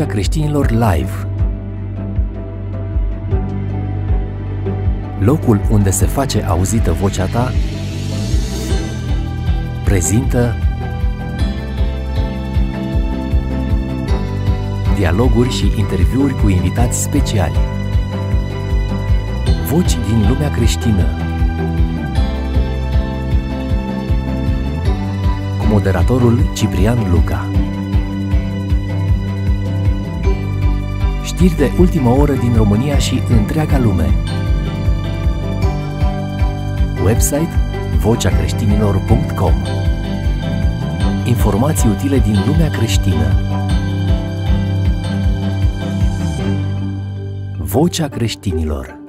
Vocea creștinilor live. Locul unde se face auzită vocea ta prezintă dialoguri și interviuri cu invitați speciali. Voci din lumea creștină. Cu moderatorul Ciprian Luca. Știri de ultimă oră din România și întreaga lume. Website vocea vocea-creștinilor.com Informații utile din lumea creștină. Vocea creștinilor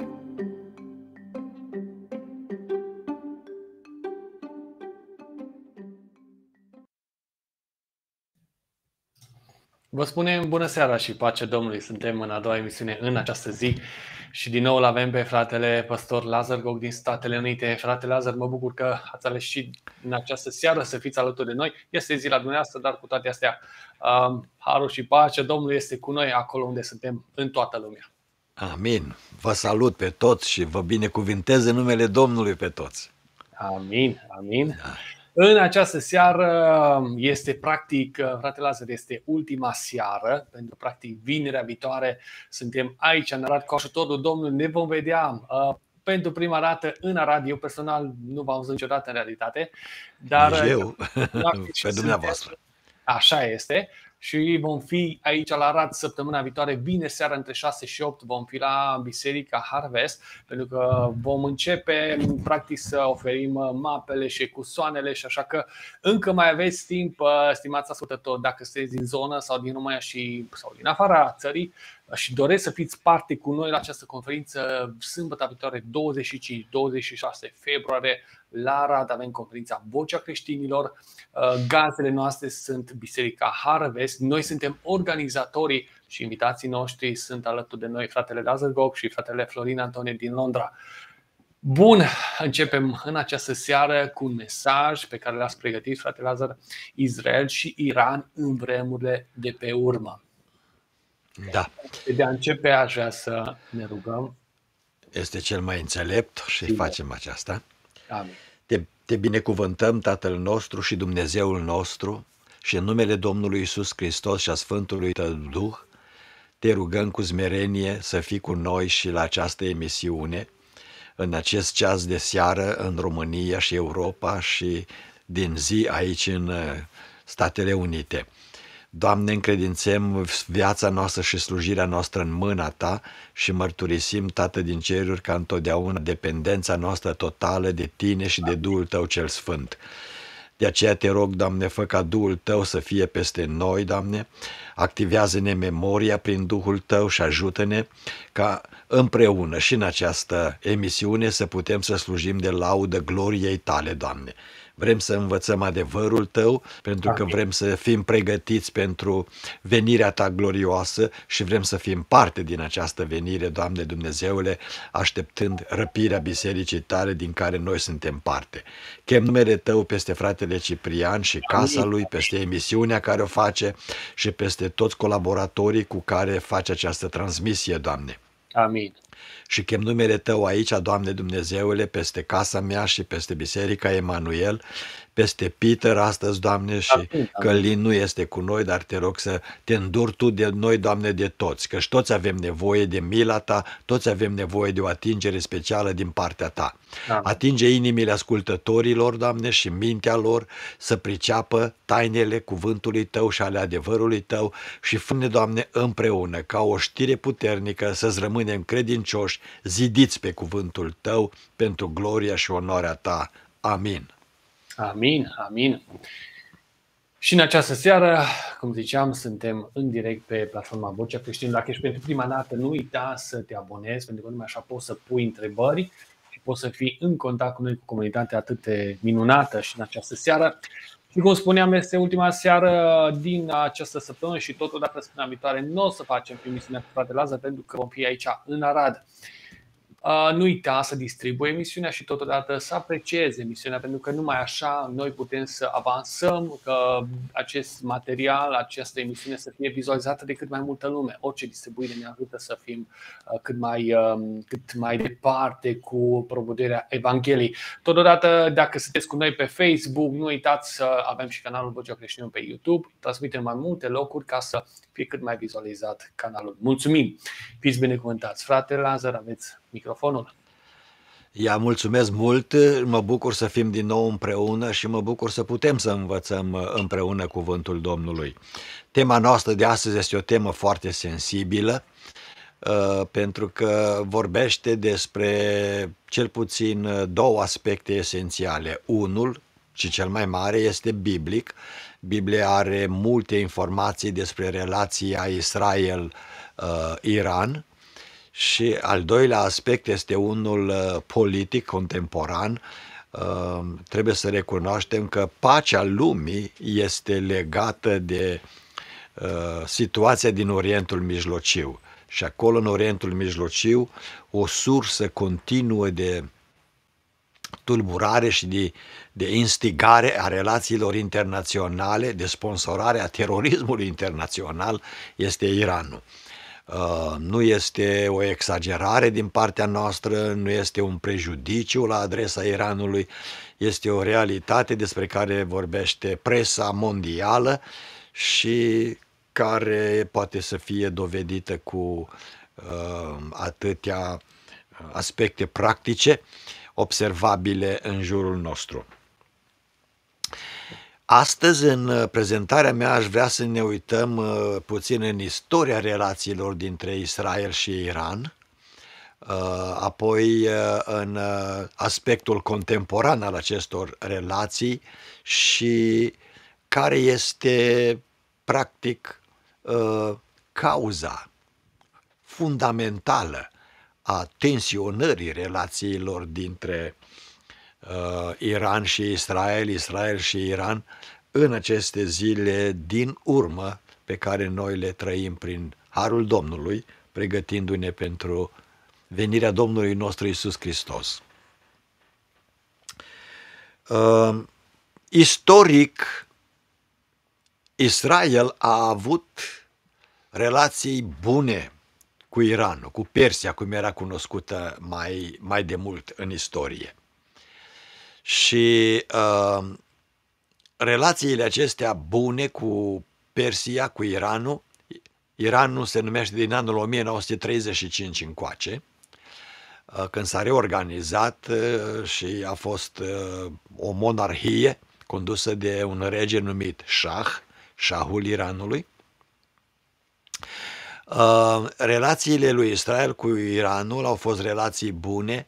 Vă spunem bună seara și pace Domnului. Suntem în a doua emisiune în această zi și din nou îl avem pe fratele pastor Lazar Gog din Statele Unite. Frate Lazar, mă bucur că ați ales și în această seară să fiți alături de noi. Este zi la dumneavoastră, dar cu toate astea, um, harul și pace Domnului este cu noi acolo unde suntem în toată lumea. Amin. Vă salut pe toți și vă binecuvintez în numele Domnului pe toți. Amin, amin. Da. În această seară este practic, frate Lazar, este ultima seară, pentru practic vinerea viitoare suntem aici în Arad cu ajutorul Domnului, ne vom vedea uh, pentru prima dată în Arad. Eu personal nu v-am văzut niciodată în realitate, dar Nici eu, pe dumneavoastră. Așa este și vom fi aici la Rad săptămâna viitoare, vineri seara între 6 și 8 vom fi la Biserica Harvest pentru că vom începe practic să oferim mapele și cusoanele și așa că încă mai aveți timp, uh, stimați ascultători, dacă sunteți din zonă sau din România și, sau din afara țării, și doresc să fiți parte cu noi la această conferință sâmbătă viitoare 25-26 februarie la Arad avem conferința Vocea Creștinilor. Uh, gazele noastre sunt Biserica Harvest. Noi suntem organizatorii și invitații noștri sunt alături de noi fratele Lazar Gop și fratele Florin Antonie din Londra. Bun, începem în această seară cu un mesaj pe care l-ați pregătit, frate Lazar, Israel și Iran în vremurile de pe urmă. Da. De a începe așa să ne rugăm. Este cel mai înțelept și Bine. facem aceasta. Amin. Te, te binecuvântăm, Tatăl nostru și Dumnezeul nostru, și în numele Domnului Isus Hristos și a Sfântului Tău Duh, te rugăm cu zmerenie să fii cu noi și la această emisiune, în acest ceas de seară în România și Europa și din zi aici în uh, Statele Unite. Doamne, încredințăm viața noastră și slujirea noastră în mâna Ta și mărturisim, Tată din ceruri, ca întotdeauna dependența noastră totală de Tine și de Duhul Tău cel Sfânt. De aceea te rog, Doamne, fă ca Duhul Tău să fie peste noi, Doamne, activează-ne memoria prin Duhul Tău și ajută-ne ca împreună și în această emisiune să putem să slujim de laudă gloriei Tale, Doamne vrem să învățăm adevărul tău, pentru Amin. că vrem să fim pregătiți pentru venirea ta glorioasă și vrem să fim parte din această venire, Doamne Dumnezeule, așteptând răpirea bisericii tale din care noi suntem parte. Chem numele tău peste fratele Ciprian și casa lui, peste emisiunea care o face și peste toți colaboratorii cu care face această transmisie, Doamne. Amin și chem numele Tău aici, Doamne Dumnezeule, peste casa mea și peste biserica Emanuel peste Peter astăzi, Doamne, și că da, da. Călin nu este cu noi, dar te rog să te înduri Tu de noi, Doamne, de toți, că toți avem nevoie de mila Ta, toți avem nevoie de o atingere specială din partea Ta. Amin. Da. Atinge inimile ascultătorilor, Doamne, și mintea lor să priceapă tainele cuvântului Tău și ale adevărului Tău și fă Doamne, împreună, ca o știre puternică să-ți rămânem credincioși, zidiți pe cuvântul Tău pentru gloria și onoarea Ta. Amin. Amin, amin. Și în această seară, cum ziceam, suntem în direct pe platforma Vocea Creștină. Dacă ești pentru prima dată, nu uita să te abonezi, pentru că numai așa poți să pui întrebări și poți să fii în contact cu noi, cu comunitatea atât de minunată și în această seară. Și cum spuneam, este ultima seară din această săptămână și totodată săptămâna viitoare nu o să facem emisiunea cu frate Lazar pentru că vom fi aici în Arad. Uh, nu uita să distribuie emisiunea și totodată să aprecieze emisiunea, pentru că numai așa noi putem să avansăm, că acest material, această emisiune să fie vizualizată de cât mai multă lume. Orice distribuire ne ajută să fim uh, cât mai, um, cât mai departe cu promovarea Evangheliei. Totodată, dacă sunteți cu noi pe Facebook, nu uitați să avem și canalul Vocea Creștină pe YouTube. Transmitem mai multe locuri ca să fie cât mai vizualizat canalul. Mulțumim! Fiți binecuvântați! Frate Lazar, aveți microfonul. Ia mulțumesc mult, mă bucur să fim din nou împreună și mă bucur să putem să învățăm uh, împreună cuvântul Domnului. Tema noastră de astăzi este o temă foarte sensibilă, uh, pentru că vorbește despre cel puțin uh, două aspecte esențiale. Unul, și cel mai mare, este biblic. Biblia are multe informații despre relația Israel-Iran și al doilea aspect este unul uh, politic contemporan. Uh, trebuie să recunoaștem că pacea lumii este legată de uh, situația din Orientul Mijlociu. Și acolo, în Orientul Mijlociu, o sursă continuă de tulburare și de, de instigare a relațiilor internaționale, de sponsorare a terorismului internațional, este Iranul. Uh, nu este o exagerare din partea noastră, nu este un prejudiciu la adresa Iranului, este o realitate despre care vorbește presa mondială și care poate să fie dovedită cu uh, atâtea uh, aspecte practice observabile în jurul nostru. Astăzi, în uh, prezentarea mea, aș vrea să ne uităm uh, puțin în istoria relațiilor dintre Israel și Iran, uh, apoi în aspectul contemporan al acestor relații și care este, practic, cauza fundamentală a tensionării relațiilor dintre uh, Iran și Israel, Israel și Iran, în aceste zile din urmă pe care noi le trăim prin harul Domnului, pregătindu-ne pentru venirea Domnului nostru Isus Hristos. Uh, istoric, Israel a avut relații bune cu Iranul, cu Persia, cum era cunoscută mai, mai de mult în istorie. Și uh, relațiile acestea bune cu Persia, cu Iranul, Iranul se numește din anul 1935 încoace, uh, când s-a reorganizat uh, și a fost uh, o monarhie condusă de un rege numit Shah, Shahul Iranului. Relațiile lui Israel cu Iranul au fost relații bune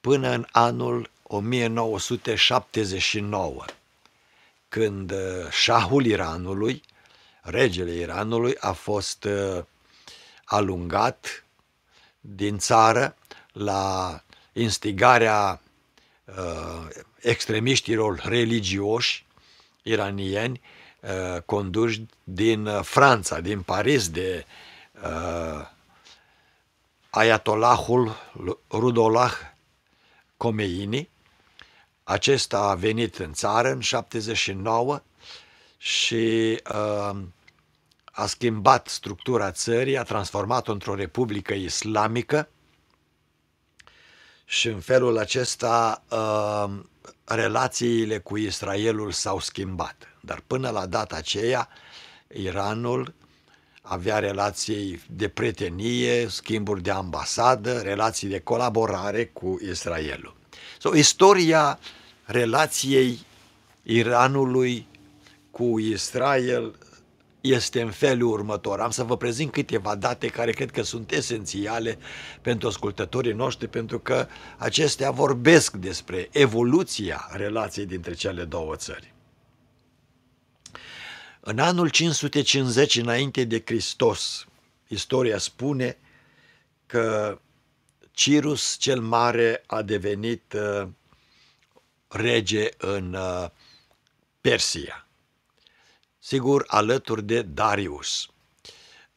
până în anul 1979, când uh, șahul Iranului, regele Iranului, a fost uh, alungat din țară la instigarea uh, extremiștilor religioși iranieni conduși din Franța, din Paris, de uh, Ayatollahul Rudollah Khomeini, acesta a venit în țară în 79 și uh, a schimbat structura țării, a transformat-o într-o republică islamică și în felul acesta uh, relațiile cu Israelul s-au schimbat. Dar până la data aceea, Iranul avea relații de prietenie, schimburi de ambasadă, relații de colaborare cu Israelul sau istoria relației Iranului cu Israel este în felul următor. Am să vă prezint câteva date care cred că sunt esențiale pentru ascultătorii noștri, pentru că acestea vorbesc despre evoluția relației dintre cele două țări. În anul 550 înainte de Hristos, istoria spune că Cirus cel Mare a devenit uh, rege în uh, Persia, sigur alături de Darius.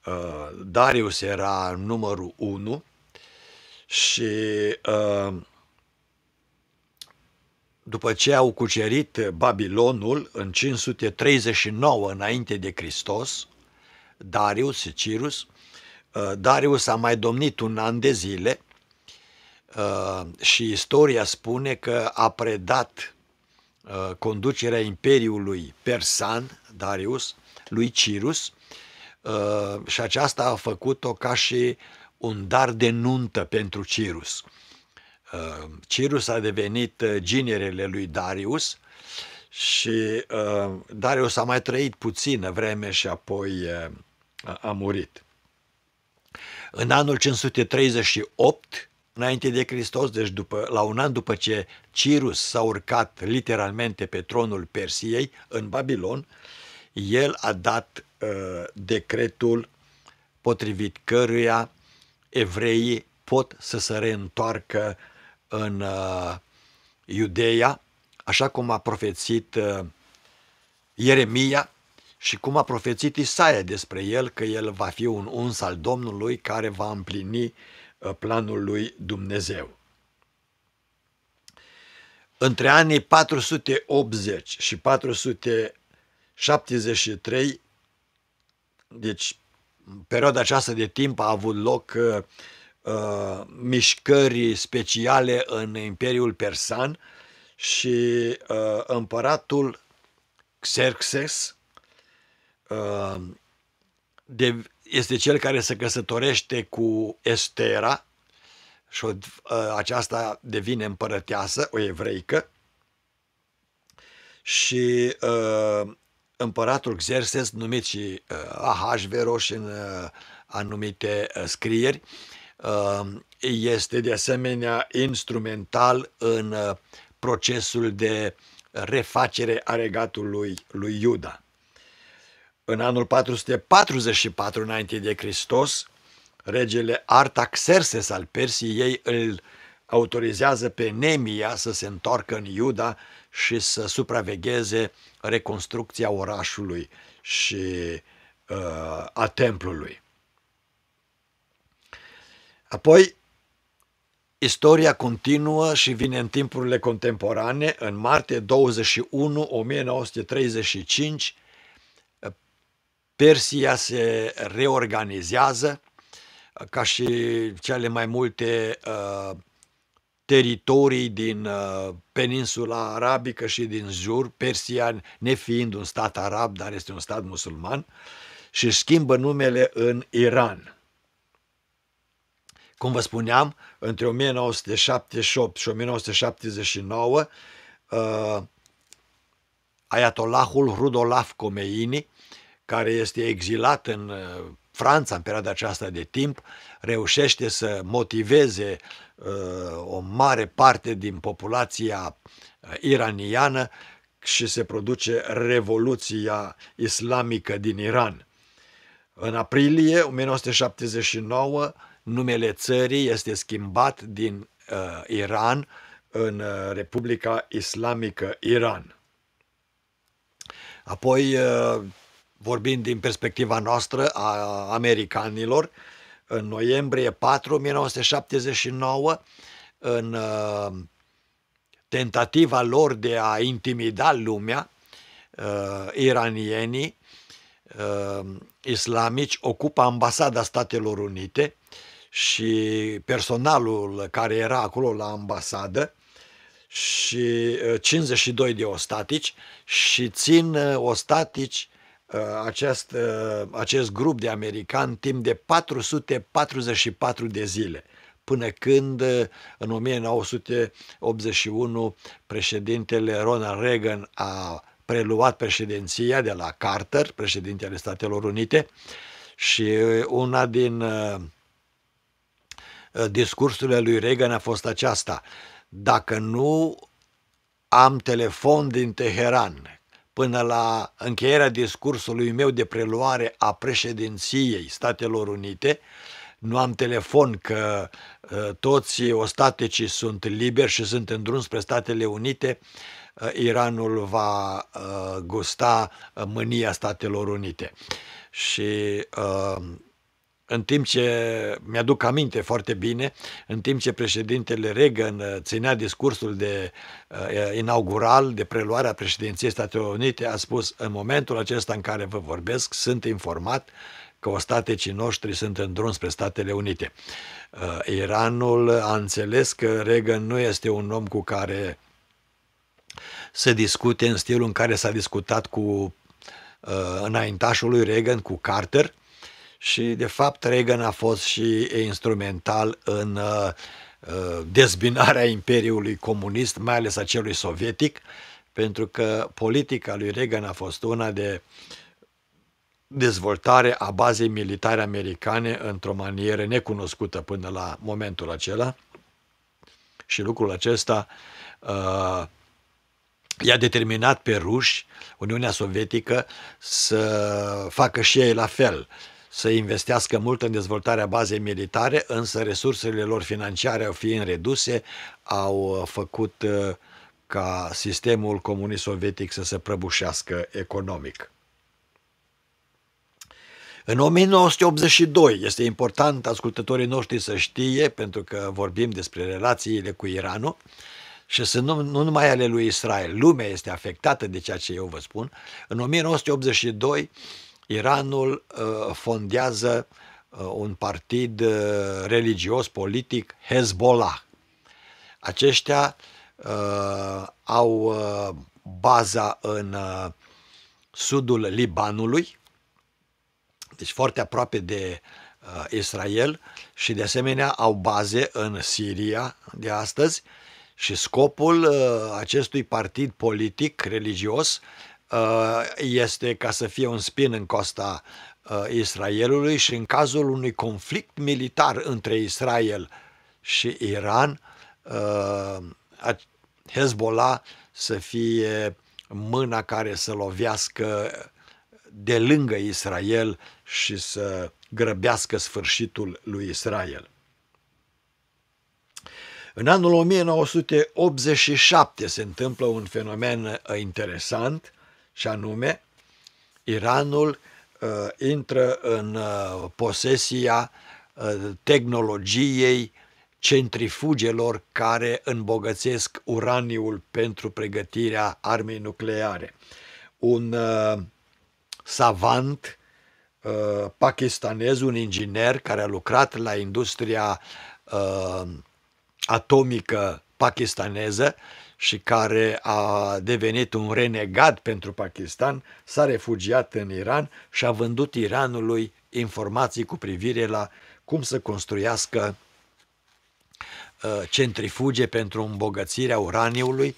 Uh, Darius era numărul unu și după ce au cucerit Babilonul în 539 înainte de Hristos, Darius și Cirus, Darius a mai domnit un an de zile – Uh, și istoria spune că a predat uh, conducerea Imperiului Persan, Darius, lui Cirus, uh, și aceasta a făcut-o ca și un dar de nuntă pentru Cirus. Cirus a devenit ginerele lui Darius și Darius a mai trăit puțină vreme și apoi a murit. În anul 538, înainte de Hristos, deci după, la un an după ce Cirus s-a urcat literalmente pe tronul Persiei în Babilon, el a dat uh, decretul potrivit căruia evreii pot să se reîntoarcă în uh, Iudeia, așa cum a profețit uh, Ieremia și cum a profețit Isaia despre el, că el va fi un uns al Domnului care va împlini uh, Uh, planul lui Dumnezeu. Între anii 480 și 473, deci perioada aceasta de timp a avut loc uh, uh, mișcări speciale în Imperiul Persan și uh, împăratul Xerxes uh, de, este cel care se căsătorește cu Estera și o, ă, aceasta devine împărăteasă, o evreică, și uh, împăratul Xerxes, numit și uh, Ahasveros în uh, anumite uh, scrieri, uh, este de asemenea instrumental în uh, procesul de refacere a regatului lui Iuda. În anul 444 înainte de Hristos, regele Artaxerxes al Persiei îl autorizează pe Nemia să se întoarcă în Iuda și să supravegheze reconstrucția orașului și uh, a templului. Apoi, istoria continuă și vine în timpurile contemporane. În martie 21, 1935, Persia se reorganizează uh, ca și cele mai multe uh, teritorii din uh, peninsula arabică și din jur, Persia nefiind un stat arab, dar este un stat musulman, și schimbă numele în Iran. Cum vă spuneam, între 1978 și 1979, uh, Ayatollahul Rudolf Khomeini care este exilat în uh, Franța în perioada aceasta de timp, reușește să motiveze uh, o mare parte din populația uh, iraniană și se produce Revoluția Islamică din Iran. În aprilie 1979, numele țării este schimbat din uh, Iran în Republica Islamică Iran. Apoi, uh, vorbind din perspectiva noastră a americanilor, în noiembrie 4 1979, în uh, tentativa lor de a intimida lumea, uh, iranienii uh, islamici ocupă ambasada Statelor Unite și personalul care era acolo la ambasadă și 52 de ostatici și țin ostatici Uh, acest, uh, acest grup de americani timp de 444 de zile, până când uh, în 1981 președintele Ronald Reagan a preluat președinția de la Carter, președintele Statelor Unite, și una din discursurile lui Reagan a fost aceasta. Dacă nu am telefon din Teheran până la încheierea discursului meu de preluare a președinției Statelor Unite, nu am telefon că ă, toți ostatecii sunt liberi și sunt în drum spre Statele Unite, ă, Iranul va ă, gusta mânia Statelor Unite. Și uh, în timp ce, mi-aduc aminte foarte bine, în timp ce președintele Reagan uh, ținea discursul de uh, inaugural, de preluarea președinției Statelor Unite, a spus, în momentul acesta în care vă vorbesc, sunt informat că ostatecii noștri sunt în drum spre Statele Unite. Uh, Iranul a înțeles că Reagan nu este un om cu care se discute în stilul în care s-a discutat cu uh, înaintașul lui Reagan, cu Carter, uh, și de fapt Reagan a fost și instrumental în uh, uh, dezbinarea Imperiului Comunist, mai ales a celui sovietic, pentru că politica lui Reagan a fost una de dezvoltare a bazei militare americane într-o manieră necunoscută până la momentul acela și lucrul acesta uh, i-a determinat pe ruși, Uniunea Sovietică, să facă și ei la fel. Uh, să investească mult în dezvoltarea bazei militare, însă resursele lor financiare au fiind reduse, au uh, făcut uh, ca sistemul comunist sovietic să se prăbușească economic. În 1982, este important ascultătorii noștri să știe, pentru că vorbim despre relațiile cu Iranul, și să nu, nu numai ale lui Israel, lumea este afectată de ceea ce eu vă spun. În 1982, Iranul uh, fondează uh, un partid uh, religios, politic, Hezbollah. Aceștia au baza în sudul Libanului, deci foarte aproape de Israel și de asemenea au baze în Siria de astăzi și scopul acestui partid politic religios Uh, este ca să fie un spin în costa uh, Israelului și în cazul unui conflict militar între Israel și Iran, uh, Hezbollah să fie mâna care să lovească de lângă Israel și să grăbească sfârșitul lui Israel. În anul 1987 se întâmplă un fenomen interesant – și anume Iranul uh, intră în uh, posesia uh, tehnologiei centrifugelor care îmbogățesc uraniul pentru pregătirea armei nucleare. Un uh, savant uh, pakistanez, un inginer care a lucrat la industria uh, atomică pakistaneză, uh, și care a devenit un renegat pentru Pakistan, s-a refugiat în Iran și a vândut Iranului informații cu privire la cum să construiască uh, centrifuge pentru îmbogățirea uraniului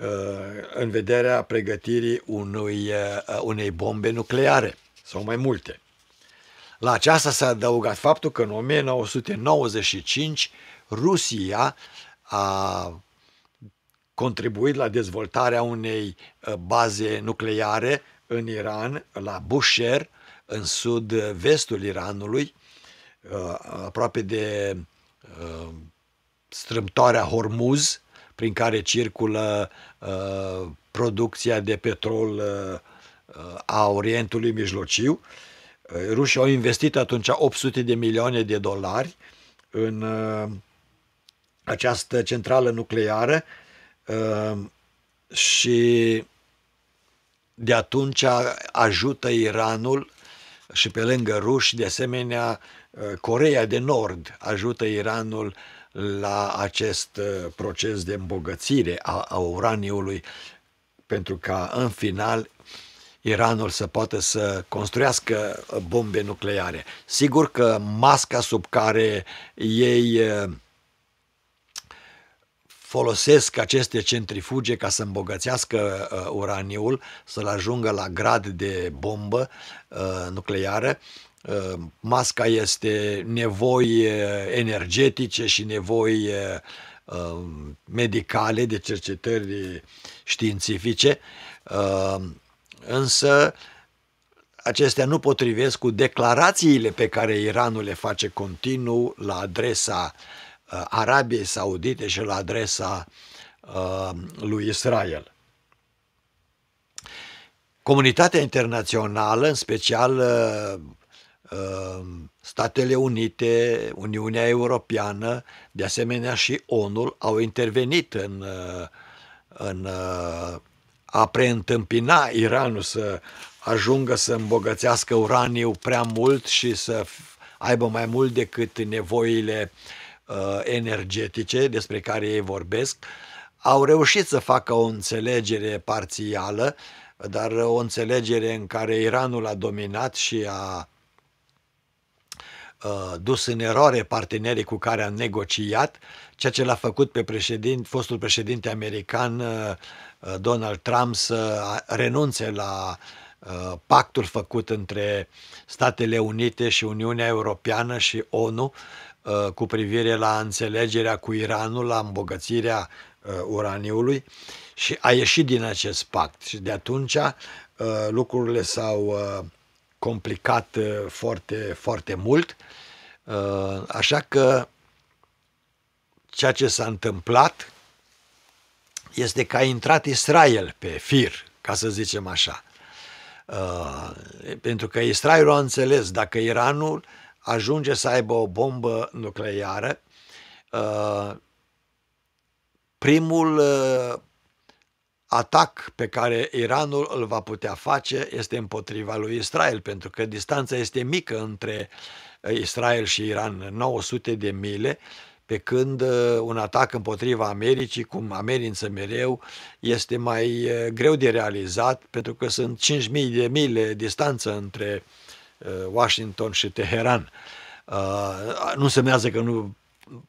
uh, în vederea pregătirii unui, uh, unei bombe nucleare sau mai multe. La aceasta s-a adăugat faptul că în 1995 Rusia a contribuit la dezvoltarea unei uh, baze nucleare în Iran, la Bushehr, în sud-vestul Iranului, uh, aproape de uh, strâmtoarea Hormuz, prin care circulă producția de petrol a Orientului Mijlociu. Rușii au investit atunci 800 de milioane de dolari în această centrală nucleară Ehm, și de atunci ajută Iranul și pe lângă ruși, de asemenea, eh, Coreea de Nord ajută Iranul la acest eh, proces de îmbogățire a, a uraniului pentru ca în final Iranul să poată să construiască eh, bombe nucleare. Sigur că masca sub care ei folosesc aceste centrifuge ca să îmbogățească uh, uraniul, să-l ajungă la grad de bombă uh, nucleară. Uh, masca este nevoi uh, energetice și nevoi uh, uh, medicale, de cercetări științifice, uh, însă acestea nu potrivesc cu declarațiile pe care Iranul le face continuu la adresa uh, Uh, Arabiei Saudite și la adresa uh, lui Israel. Comunitatea internațională, în special uh, Statele Unite, Uniunea Europeană, de asemenea și ONU au intervenit în, în a preîntâmpina Iranul să ajungă să îmbogățească uraniu prea mult și să aibă mai mult decât nevoile uh, Uh, energetice despre care ei vorbesc, au reușit să facă o înțelegere parțială, dar o înțelegere în care Iranul a dominat și a uh, dus în eroare partenerii cu care a negociat, ceea ce l-a făcut pe președinte, fostul președinte american uh, Donald Trump să renunțe la pactul făcut între Statele Unite și Uniunea Europeană și ONU, Uh, cu privire la înțelegerea cu Iranul, la îmbogățirea uh, uraniului și a ieșit din acest pact și de atunci uh, lucrurile s-au complicat foarte, foarte mult, așa că ceea ce s-a întâmplat este că a intrat Israel pe fir, ca să zicem așa. Pentru că Israelul a înțeles, dacă Iranul uh, ajunge să aibă o bombă nucleară, uh, primul uh, atac pe care Iranul îl va putea face este împotriva lui Israel, pentru că distanța este mică între uh, Israel și Iran, 900 de mile, pe când un atac împotriva Americii, cum amenință mereu, este mai greu de realizat, pentru că sunt 5.000 de mile distanță între uh, Uh, Washington și Teheran. Uh, nu semnează că nu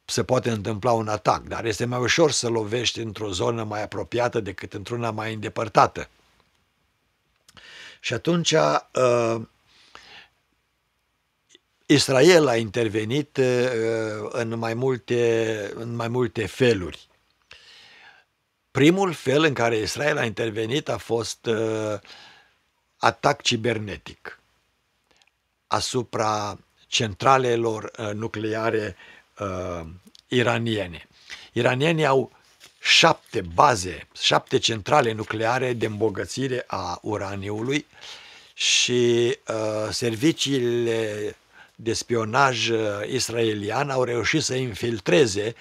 se poate întâmpla un atac, dar este mai ușor să lovești într-o zonă mai apropiată decât într-una mai îndepărtată. Și atunci uh, Israel a intervenit uh, în, mai multe, în mai multe feluri. Primul fel în care Israel a intervenit a fost uh, atac cibernetic asupra centralelor uh, nucleare uh, iraniene. Iranienii au șapte baze, șapte centrale nucleare de îmbogățire a uraniului și uh, serviciile de spionaj israelian au reușit să infiltreze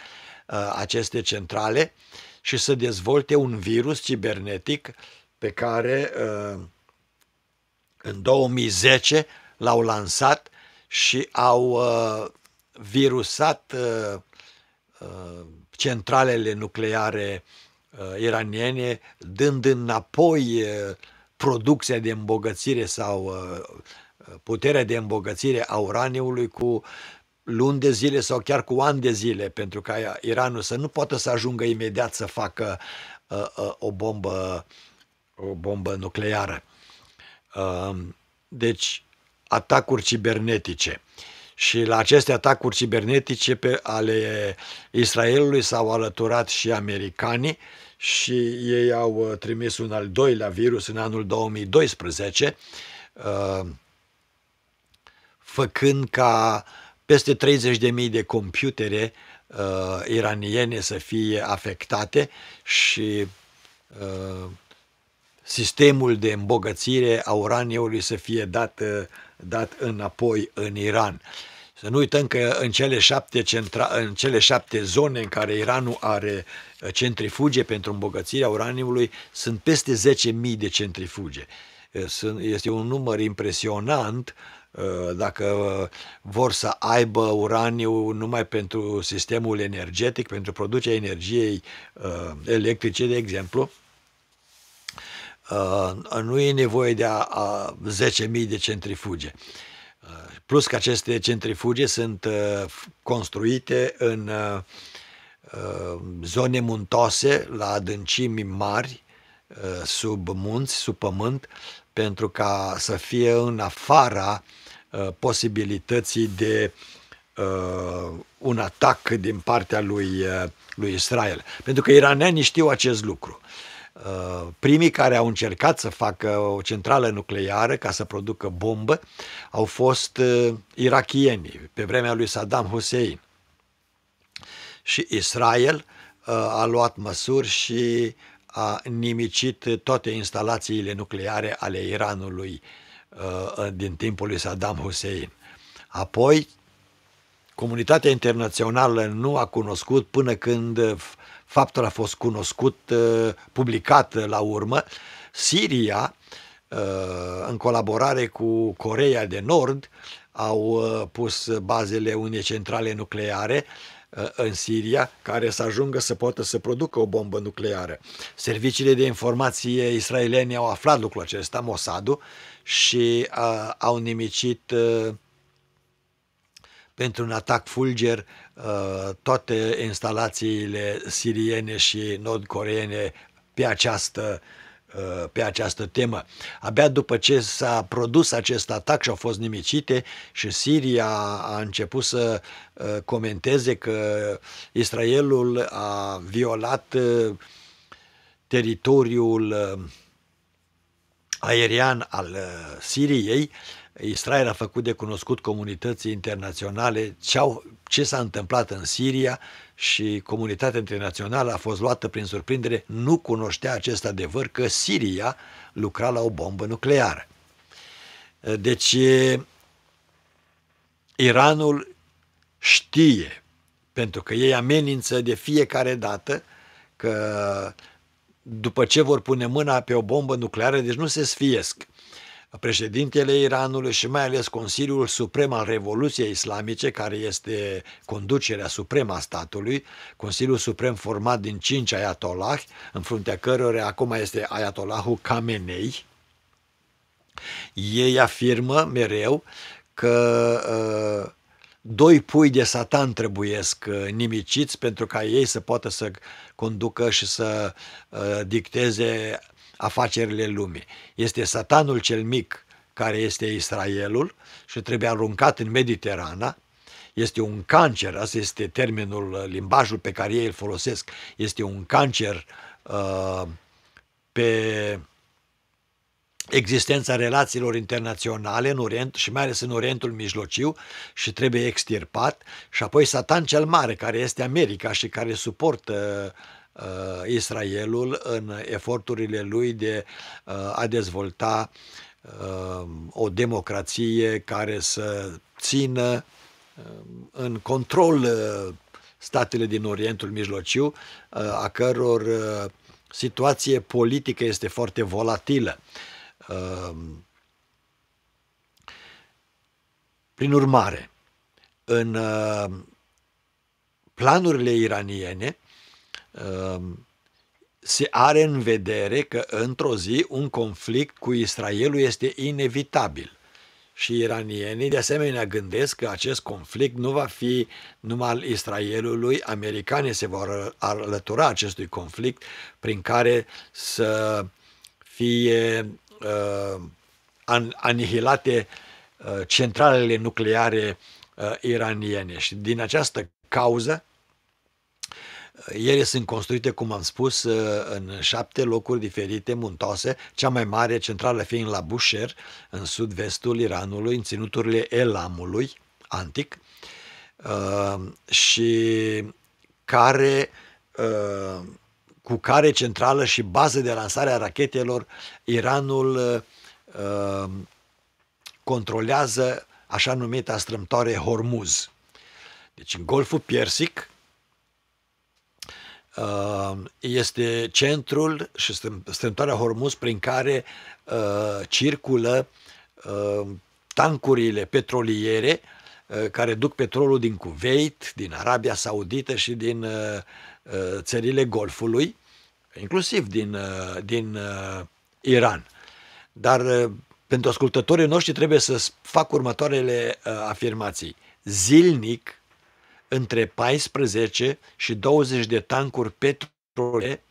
aceste centrale și să dezvolte un virus cibernetic pe care în 2010 l-au lansat și au uh, virusat uh, uh, centralele nucleare uh, iraniene, dând înapoi uh, producția de îmbogățire sau uh, uh, puterea de îmbogățire a uraniului cu luni de zile sau chiar cu ani de zile, pentru ca Iranul să nu poată să ajungă imediat să facă uh, uh, o bombă o bombă nucleară. Uh, deci atacuri cibernetice. Și la aceste atacuri cibernetice pe ale Israelului s-au alăturat și americanii și ei au uh, trimis un al doilea virus în anul 2012, uh, făcând ca peste 30.000 de computere uh, iraniene să fie afectate și sistemul de îmbogățire a uraniului să fie dat dat înapoi în Iran. Să nu uităm că în cele șapte, centra, în cele șapte zone în care Iranul are uh, centrifuge pentru îmbogățirea uraniului sunt peste 10.000 de centrifuge. Este un număr impresionant uh, dacă uh, vor să aibă uraniu numai pentru sistemul energetic, pentru producerea energiei electrice, de exemplu, Uh, nu e nevoie de a, a 10.000 de centrifuge. Uh, plus că aceste centrifuge sunt uh, construite în zone muntoase, la adâncimi mari, sub munți, sub pământ, pentru ca să fie în afara posibilității de un atac din partea lui, lui Israel. Pentru că iranienii știu acest lucru. Uh, primii care au încercat să facă o centrală nucleară ca să producă bombă au fost uh, irachieni pe vremea lui Saddam Hussein. Și Israel uh, a luat măsuri și a nimicit toate instalațiile nucleare ale Iranului din timpul lui Saddam Hussein. Apoi, comunitatea internațională nu a cunoscut până când faptul a fost cunoscut, uh, publicat la urmă, Siria, uh, în colaborare cu Coreea de Nord, au uh, pus bazele unei centrale nucleare în Siria, care să ajungă să poată să producă o bombă nucleară. Serviciile de informație israeliene au aflat lucrul acesta, Mossad și uh, au nimicit uh, pentru un atac fulger Uh, toate instalațiile siriene și nord-coreene pe această uh, pe această temă. Abia după ce s-a produs acest atac și au fost nimicite și Siria a început să uh, comenteze că Israelul a violat teritoriul aerian al Siriei, Israel a făcut de cunoscut comunității internaționale ce s-a întâmplat în Siria și comunitatea internațională a fost luată prin surprindere, nu cunoștea acest adevăr că Siria lucra la o bombă nucleară. Deci Iranul știe, pentru că ei amenință de fiecare dată că după ce vor pune mâna pe o bombă nucleară, deci nu se sfiesc președintele Iranului și mai ales Consiliul Suprem al Revoluției Islamice, care este conducerea supremă a statului, Consiliul Suprem format din cinci ayatollah, în fruntea cărora acum este ayatollahul Khamenei, ei afirmă mereu că uh, doi pui de satan trebuiesc uh, nimiciți pentru ca ei să poată să conducă și să uh, dicteze afacerile lumii. Este satanul cel mic care este Israelul și trebuie aruncat în Mediterana, este un cancer, asta este termenul, uh, limbajul pe care ei îl folosesc, este un cancer uh, pe existența relațiilor internaționale în Orient și mai ales în Orientul Mijlociu și trebuie extirpat și apoi Satan cel Mare care este America și care suportă Uh, Israelul în eforturile lui de uh, a dezvolta uh, o democrație care să țină în control statele din Orientul Mijlociu, a căror situație politică este foarte volatilă. Prin urmare, în planurile iraniene Ehm, se are în vedere că într-o zi un conflict cu Israelul este inevitabil. Și iranienii de asemenea gândesc că acest conflict nu va fi numai al Israelului, americanii se vor alătura acestui conflict prin care să fie uh, anihilate uh, centralele nucleare uh, iraniene. Și din această cauză ele sunt construite, cum am spus, uh, în șapte locuri diferite, muntoase, cea mai mare centrală fiind la Bușer, în sud-vestul Iranului, în ținuturile Elamului, antic, uh, și care uh, cu care centrală și bază de lansare a rachetelor, Iranul controlează așa numita strâmtoare Hormuz. Deci în Golful Persic, Ehm, este centrul și strâmtoarea Hormuz prin care eh, circulă ehm, tancurile petroliere eh, care duc petrolul din Kuwait, din Arabia Saudită și din eh, țările Golfului, inclusiv din, din Iran. Dar pentru ascultătorii noștri trebuie să fac următoarele afirmații. Zilnic între 14 și 20 de tancuri petrole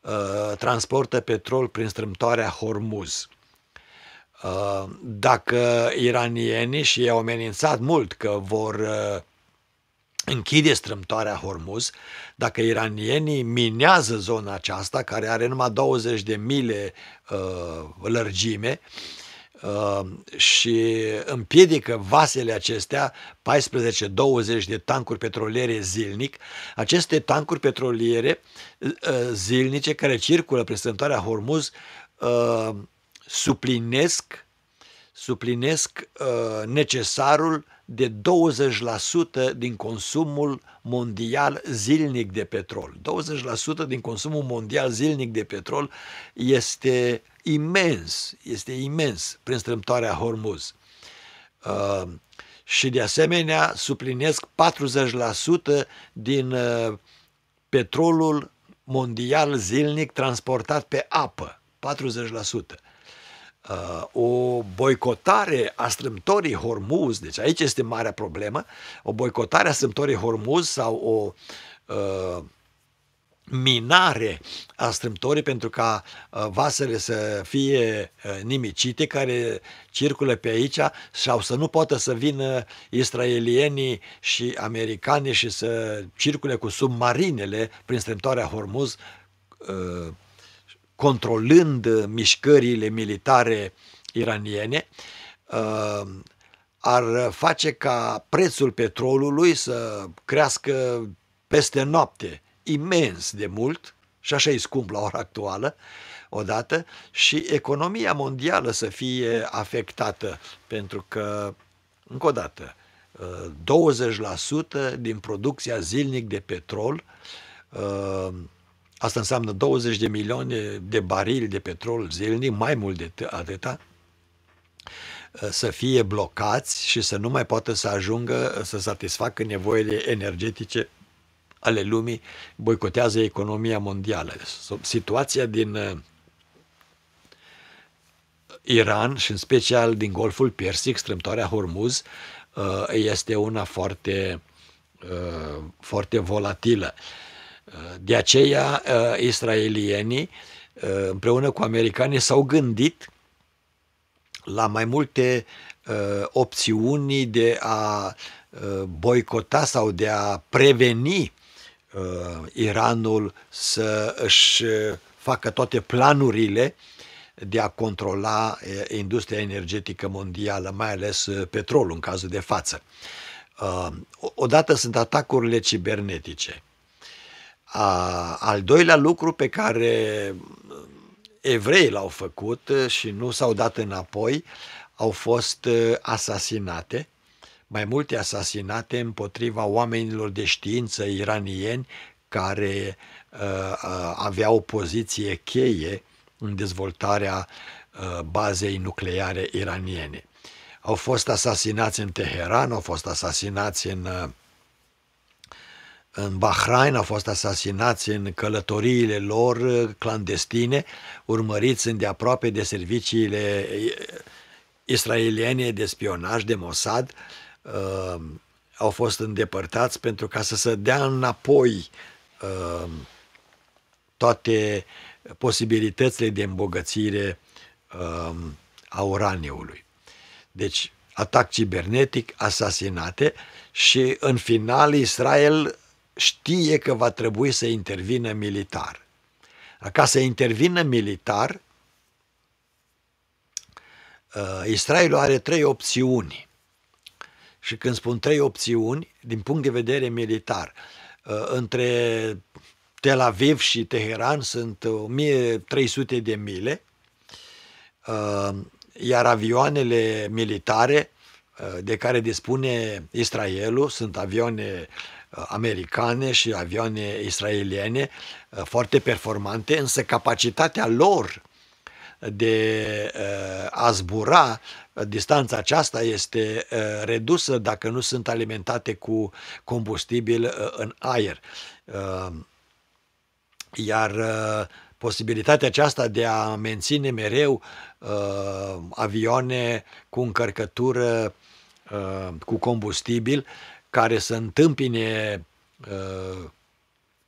uh, transportă petrol prin strâmtoarea Hormuz. Uh, dacă iranienii și ei au amenințat mult că vor uh, închide strâmtoarea Hormuz, dacă iranienii minează zona aceasta, care are numai 20 de mile uh, lărgime, uh, Ehm, și împiedică vasele acestea, 14-20 de tancuri petroliere zilnic, aceste tancuri petroliere zilnice care circulă prin strâmtoarea Hormuz ehm, suplinesc suplinesc uh, necesarul de 20% din consumul mondial zilnic de petrol. 20% din consumul mondial zilnic de petrol este imens, este imens prin strâmtoarea Hormuz. Uh, și de asemenea suplinesc 40% din uh, petrolul mondial zilnic transportat pe apă. 40%. Uh, o boicotare a strâmtorii Hormuz, deci aici este marea problemă, o boicotare a strâmtorii Hormuz sau o uh, minare a strâmtorii pentru ca uh, vasele să fie uh, nimicite care circulă pe aici sau să nu poată să vină israelienii și americanii și să circule cu submarinele prin strâmtoarea Hormuz controlând uh, mișcările militare iraniene, uh, ar face ca prețul petrolului să crească peste noapte imens de mult, și așa e scump la ora actuală, odată, și economia mondială să fie afectată, pentru că, încă o dată, 20% uh, din producția zilnic de petrol Asta înseamnă 20 de milioane de barili de petrol zilnic, mai mult de atâta, ă, să fie blocați și să nu mai poată să ajungă ă, să satisfacă nevoile energetice ale lumii, boicotează economia mondială. Situația din ă, Iran și în special din Golful Persic, strâmtoarea Hormuz, este una foarte, foarte volatilă. De aceea, uh, israelienii, uh, împreună cu americanii, s-au gândit la mai multe uh, opțiuni de a boicota sau de a preveni Iranul să își facă toate planurile de a controla industria energetică mondială, mai ales petrolul în cazul de față. Odată sunt atacurile cibernetice. A, al doilea lucru pe care uh, evreii l-au făcut uh, și nu s-au dat înapoi, au fost uh, asasinate, mai multe asasinate împotriva oamenilor de știință iranieni care a, aveau o poziție cheie în dezvoltarea a, bazei nucleare iraniene. Au fost asasinați în Teheran, au fost asasinați în a, în Bahrain au fost asasinați în călătoriile lor uh, clandestine, urmăriți îndeaproape de serviciile uh, israeliene de spionaj, de Mossad, uh, au fost îndepărtați pentru ca să se dea înapoi toate posibilitățile de îmbogățire a uraniului. Deci, atac cibernetic, asasinate și în final Israel știe că va trebui să intervină militar. Ca să intervină militar, uh, Israelul are trei opțiuni. Și când spun trei opțiuni, din punct de vedere militar, uh, între Tel Aviv și Teheran sunt 1300 de mile, uh, iar avioanele militare de care dispune Israelul sunt avioane americane și avioane israeliene uh, foarte performante, însă capacitatea lor de uh, a zbura distanța aceasta este uh, redusă dacă nu sunt alimentate cu combustibil în aer. Iar posibilitatea aceasta de a menține mereu avioane cu încărcătură cu combustibil care să întâmpine uh,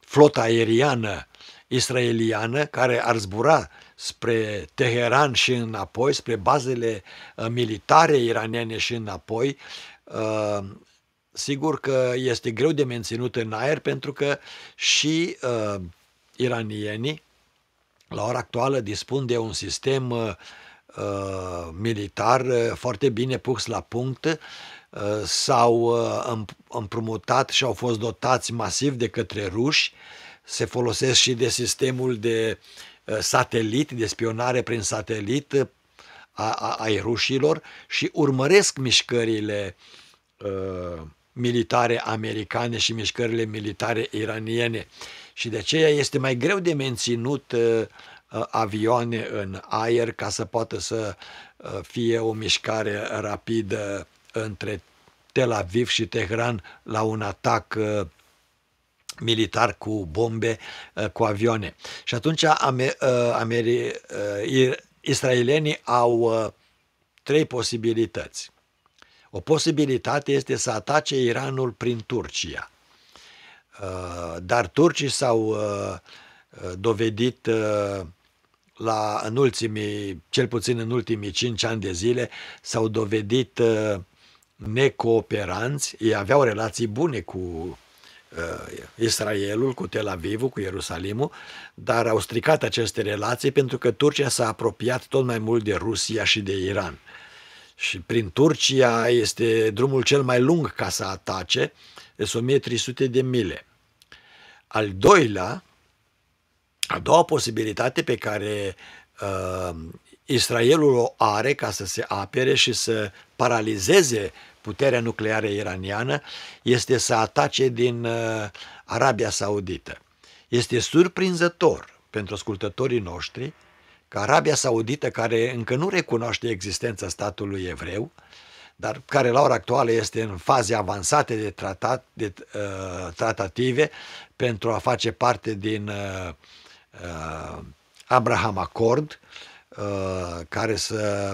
flota aeriană israeliană care ar zbura spre Teheran și înapoi, spre bazele uh, militare iraniene și înapoi, uh, sigur că este greu de menținut în aer pentru că și iranienii la ora actuală dispun de un sistem militar foarte bine pus la punct Uh, s-au uh, împrumutat și au fost dotați masiv de către ruși, se folosesc și de sistemul de uh, satelit, de spionare prin satelit a, a, ai rușilor și urmăresc mișcările militare americane și mișcările militare iraniene. Și de aceea este mai greu de menținut avioane în aer ca să poată să fie o mișcare rapidă între Tel Aviv și Tehran la un atac uh, militar cu bombe, uh, cu avioane. Și atunci uh, ameri, israelienii au trei posibilități. O posibilitate este să atace Iranul prin Turcia. Dar turcii s-au dovedit la, în ultimii, cel puțin în ultimii cinci ani de zile, s-au dovedit necooperanți, ei aveau relații bune cu uh, Israelul, cu Tel Avivul, cu Ierusalimul, dar au stricat aceste relații pentru că Turcia s-a apropiat tot mai mult de Rusia și de Iran. Și prin Turcia este drumul cel mai lung ca să atace, este 1300 de mile. Al doilea, a doua posibilitate pe care uh, Israelul o are ca să se apere și să paralizeze puterea nucleară iraniană, este să atace din uh, Arabia Saudită. Este surprinzător pentru ascultătorii noștri că Arabia Saudită, care încă nu recunoaște existența statului evreu, dar care la ora actuală este în faze avansate de, tratat, de uh, tratative pentru a face parte din uh, uh, Abraham Accord, uh, Uh, care să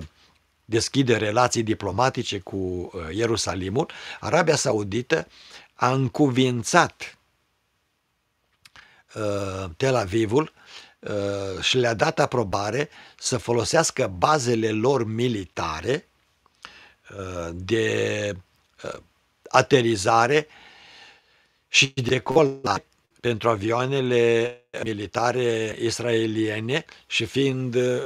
deschide relații diplomatice cu uh, Ierusalimul, Arabia Saudită a încuvințat uh, Tel Avivul și le-a dat aprobare să folosească bazele lor militare de aterizare și decolare pentru avioanele militare israeliene și fiind uh,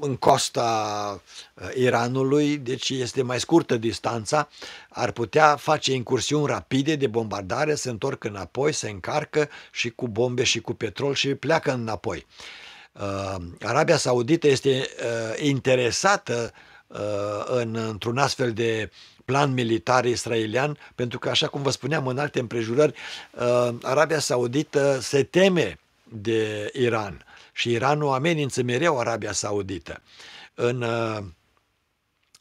în costa uh, Iranului, deci este mai scurtă distanța, ar putea face incursiuni rapide de bombardare, se întorc înapoi, se încarcă și cu bombe și cu petrol și pleacă înapoi. Uh, Arabia Saudită este interesată în, într-un astfel de plan militar israelian, pentru că, așa cum vă spuneam în alte împrejurări, uh, Arabia Saudită se teme de Iran și Iranul amenință mereu Arabia Saudită. În uh,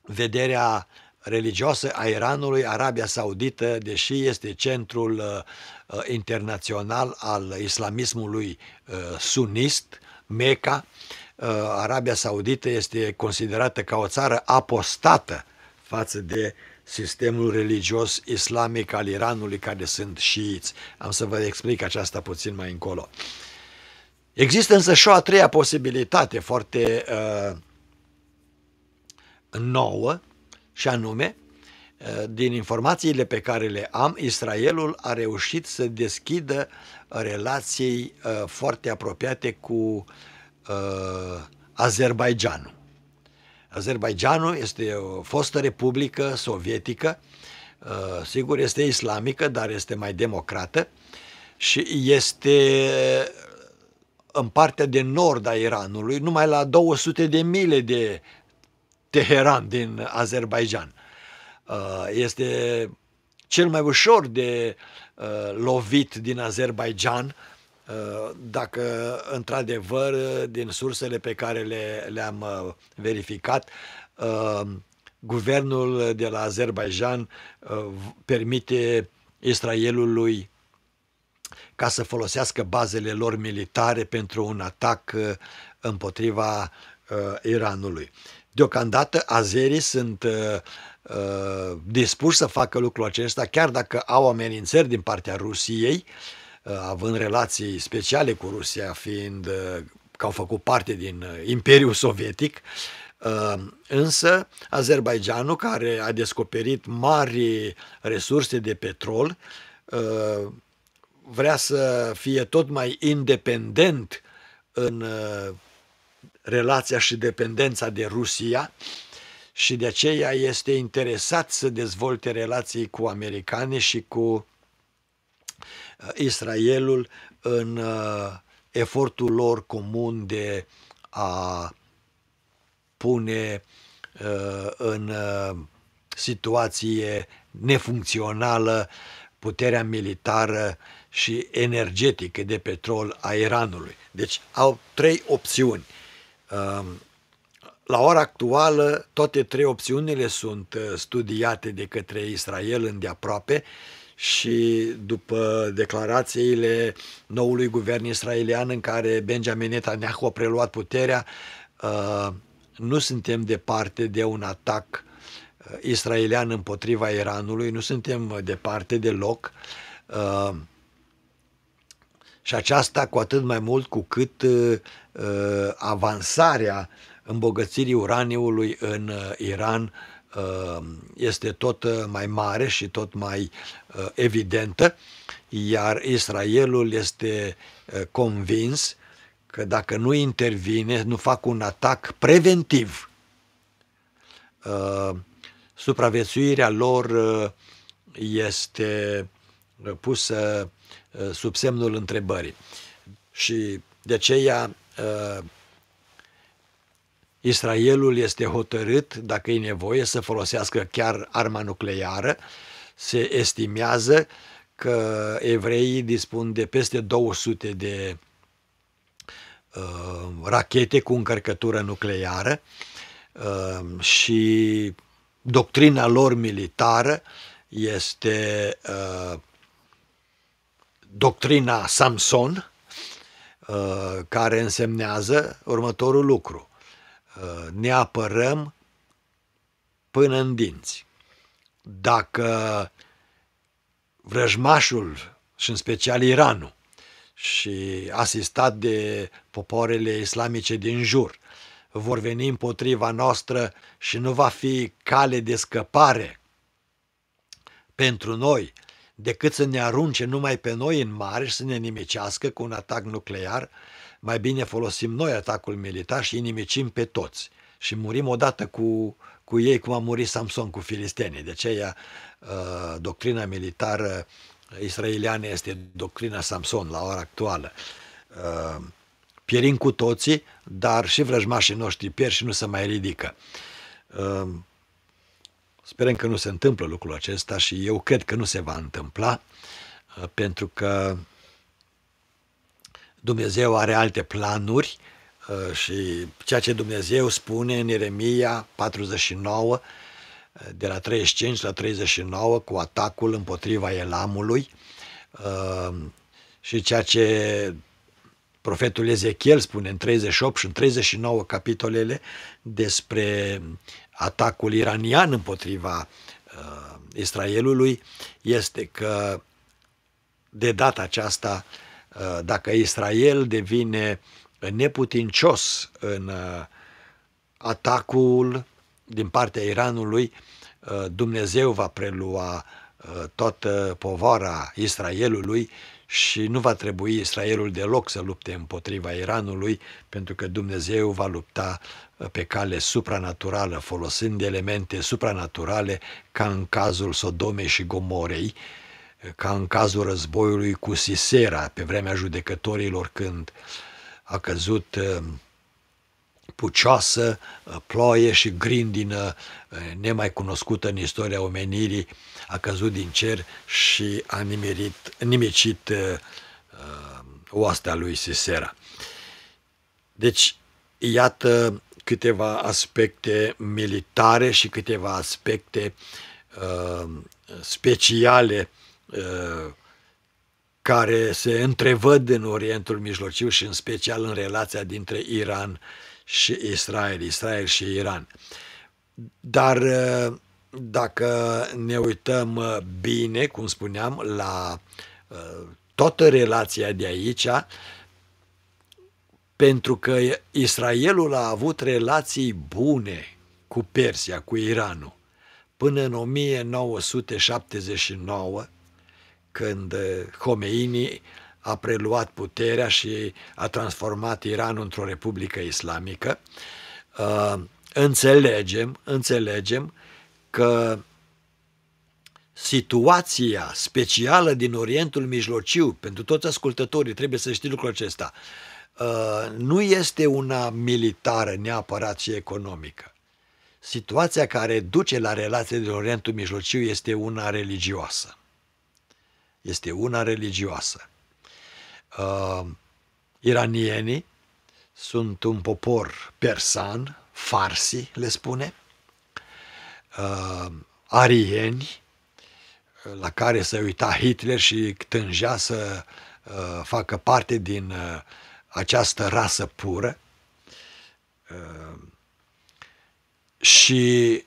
vederea religioasă a Iranului, Arabia Saudită, deși este centrul uh, uh, internațional al islamismului uh, sunist, Mecca, uh, Arabia Saudită este considerată ca o țară apostată față de sistemul religios islamic al Iranului, care sunt șiiți. Am să vă explic aceasta puțin mai încolo. Există însă și o a treia posibilitate foarte uh, nouă, și anume, uh, din informațiile pe care le am, Israelul a reușit să deschidă relații uh, foarte apropiate cu uh, Azerbaijanul. Azerbaijanul este o fostă republică sovietică, uh, sigur este islamică, dar este mai democrată și este uh, în partea de nord a Iranului, numai la 200 de mile de Teheran din Azerbaijan. Uh, este cel mai ușor de lovit din Azerbaijan, Uh, dacă într-adevăr uh, din sursele pe care le, le-am uh, verificat guvernul de la Azerbaijan permite Israelului ca să folosească bazele lor militare pentru un atac împotriva Iranului. Deocamdată azerii sunt dispuși să facă lucrul acesta, chiar dacă au amenințări din partea Rusiei, Uh, având relații speciale cu Rusia, fiind uh, că au făcut parte din uh, Imperiul Sovietic, însă Azerbaijanul, care a descoperit mari resurse de petrol, vrea să fie tot mai independent în relația și dependența de Rusia și de aceea este interesat să dezvolte relații cu americane și cu Uh, Israelul în uh, efortul lor comun de a pune uh, în situație nefuncțională puterea militară și energetică de petrol a Iranului. Deci au trei opțiuni. Um, la ora actuală, toate trei opțiunile sunt studiate de către Israel îndeaproape și după declarațiile noului guvern israelian în care Benjamin Netanyahu a preluat puterea, uh, nu suntem departe de un atac uh, israelian împotriva Iranului, nu suntem uh, departe deloc. Și aceasta cu atât mai mult cu cât avansarea îmbogățirii uraniului în Iran Uh, este tot uh, mai mare și tot mai uh, evidentă, iar Israelul este convins că dacă nu intervine, nu fac un atac preventiv, supraviețuirea lor este pusă sub semnul întrebării. Și de aceea Israelul este hotărât, dacă e nevoie, să folosească chiar arma nucleară. Se estimează că evreii dispun de peste 200 de uh, rachete cu încărcătură nucleară uh, și doctrina lor militară este uh, doctrina Samson, uh, care însemnează următorul lucru. Uh, ne apărăm până în dinți. Dacă vrăjmașul, și în special Iranul, și asistat de popoarele islamice din jur, vor veni împotriva noastră și nu va fi cale de scăpare pentru noi decât să ne arunce numai pe noi în mare și să ne nimicească cu un atac nuclear, mai bine folosim noi atacul militar și inimicim pe toți. Și murim odată cu, cu ei cum a murit Samson cu filistenii. De deci aceea uh, doctrina militară israeliană este doctrina Samson la ora actuală. Uh, pierim cu toții, dar și vrăjmașii noștri pierd și nu se mai ridică. Uh, sperăm că nu se întâmplă lucrul acesta și eu cred că nu se va întâmpla, pentru că Dumnezeu are alte planuri uh, și ceea ce Dumnezeu spune în Ieremia 49, uh, de la 35 la 39, cu atacul împotriva Elamului uh, și ceea ce profetul Ezechiel spune în 38 și în 39 capitolele despre atacul iranian împotriva Israelului, este că de data aceasta uh, Eh, dacă Israel devine neputincios în eh, atacul din partea Iranului, eh, Dumnezeu va prelua toată povara Israelului și nu va trebui Israelul deloc să lupte împotriva Iranului, pentru că Dumnezeu va lupta pe cale supranaturală, folosind elemente supranaturale, ca în cazul Sodomei și Gomorei, ca în cazul războiului cu Sisera, pe vremea judecătorilor, când a căzut uh, pucioasă, uh, ploaie și grindină uh, nemai cunoscută în istoria omenirii, a căzut din cer și a nimerit, nimicit oastea lui Sisera. Deci, iată câteva aspecte militare și câteva aspecte uh, speciale Uh, care se întrevăd în Orientul Mijlociu și în special în relația dintre Iran și Israel, Israel și Iran. Dar uh, dacă ne uităm uh, bine, cum spuneam, la toată relația de aici, pentru că Israelul a avut relații bune cu Persia, cu Iranul, până în 1979, când eh, Khomeini a preluat puterea și a transformat Iranul într-o republică islamică, eh, înțelegem, înțelegem că situația specială din Orientul Mijlociu, pentru toți ascultătorii trebuie să știi lucrul acesta, eh, nu este una militară neapărat și economică. Situația care duce la relații din Orientul Mijlociu este una religioasă este una religioasă. Uh, iranienii sunt un popor persan, farsi, le spune, uh, arieni, uh, la care se uita Hitler și tângea să uh, facă parte din uh, această rasă pură. Uh, și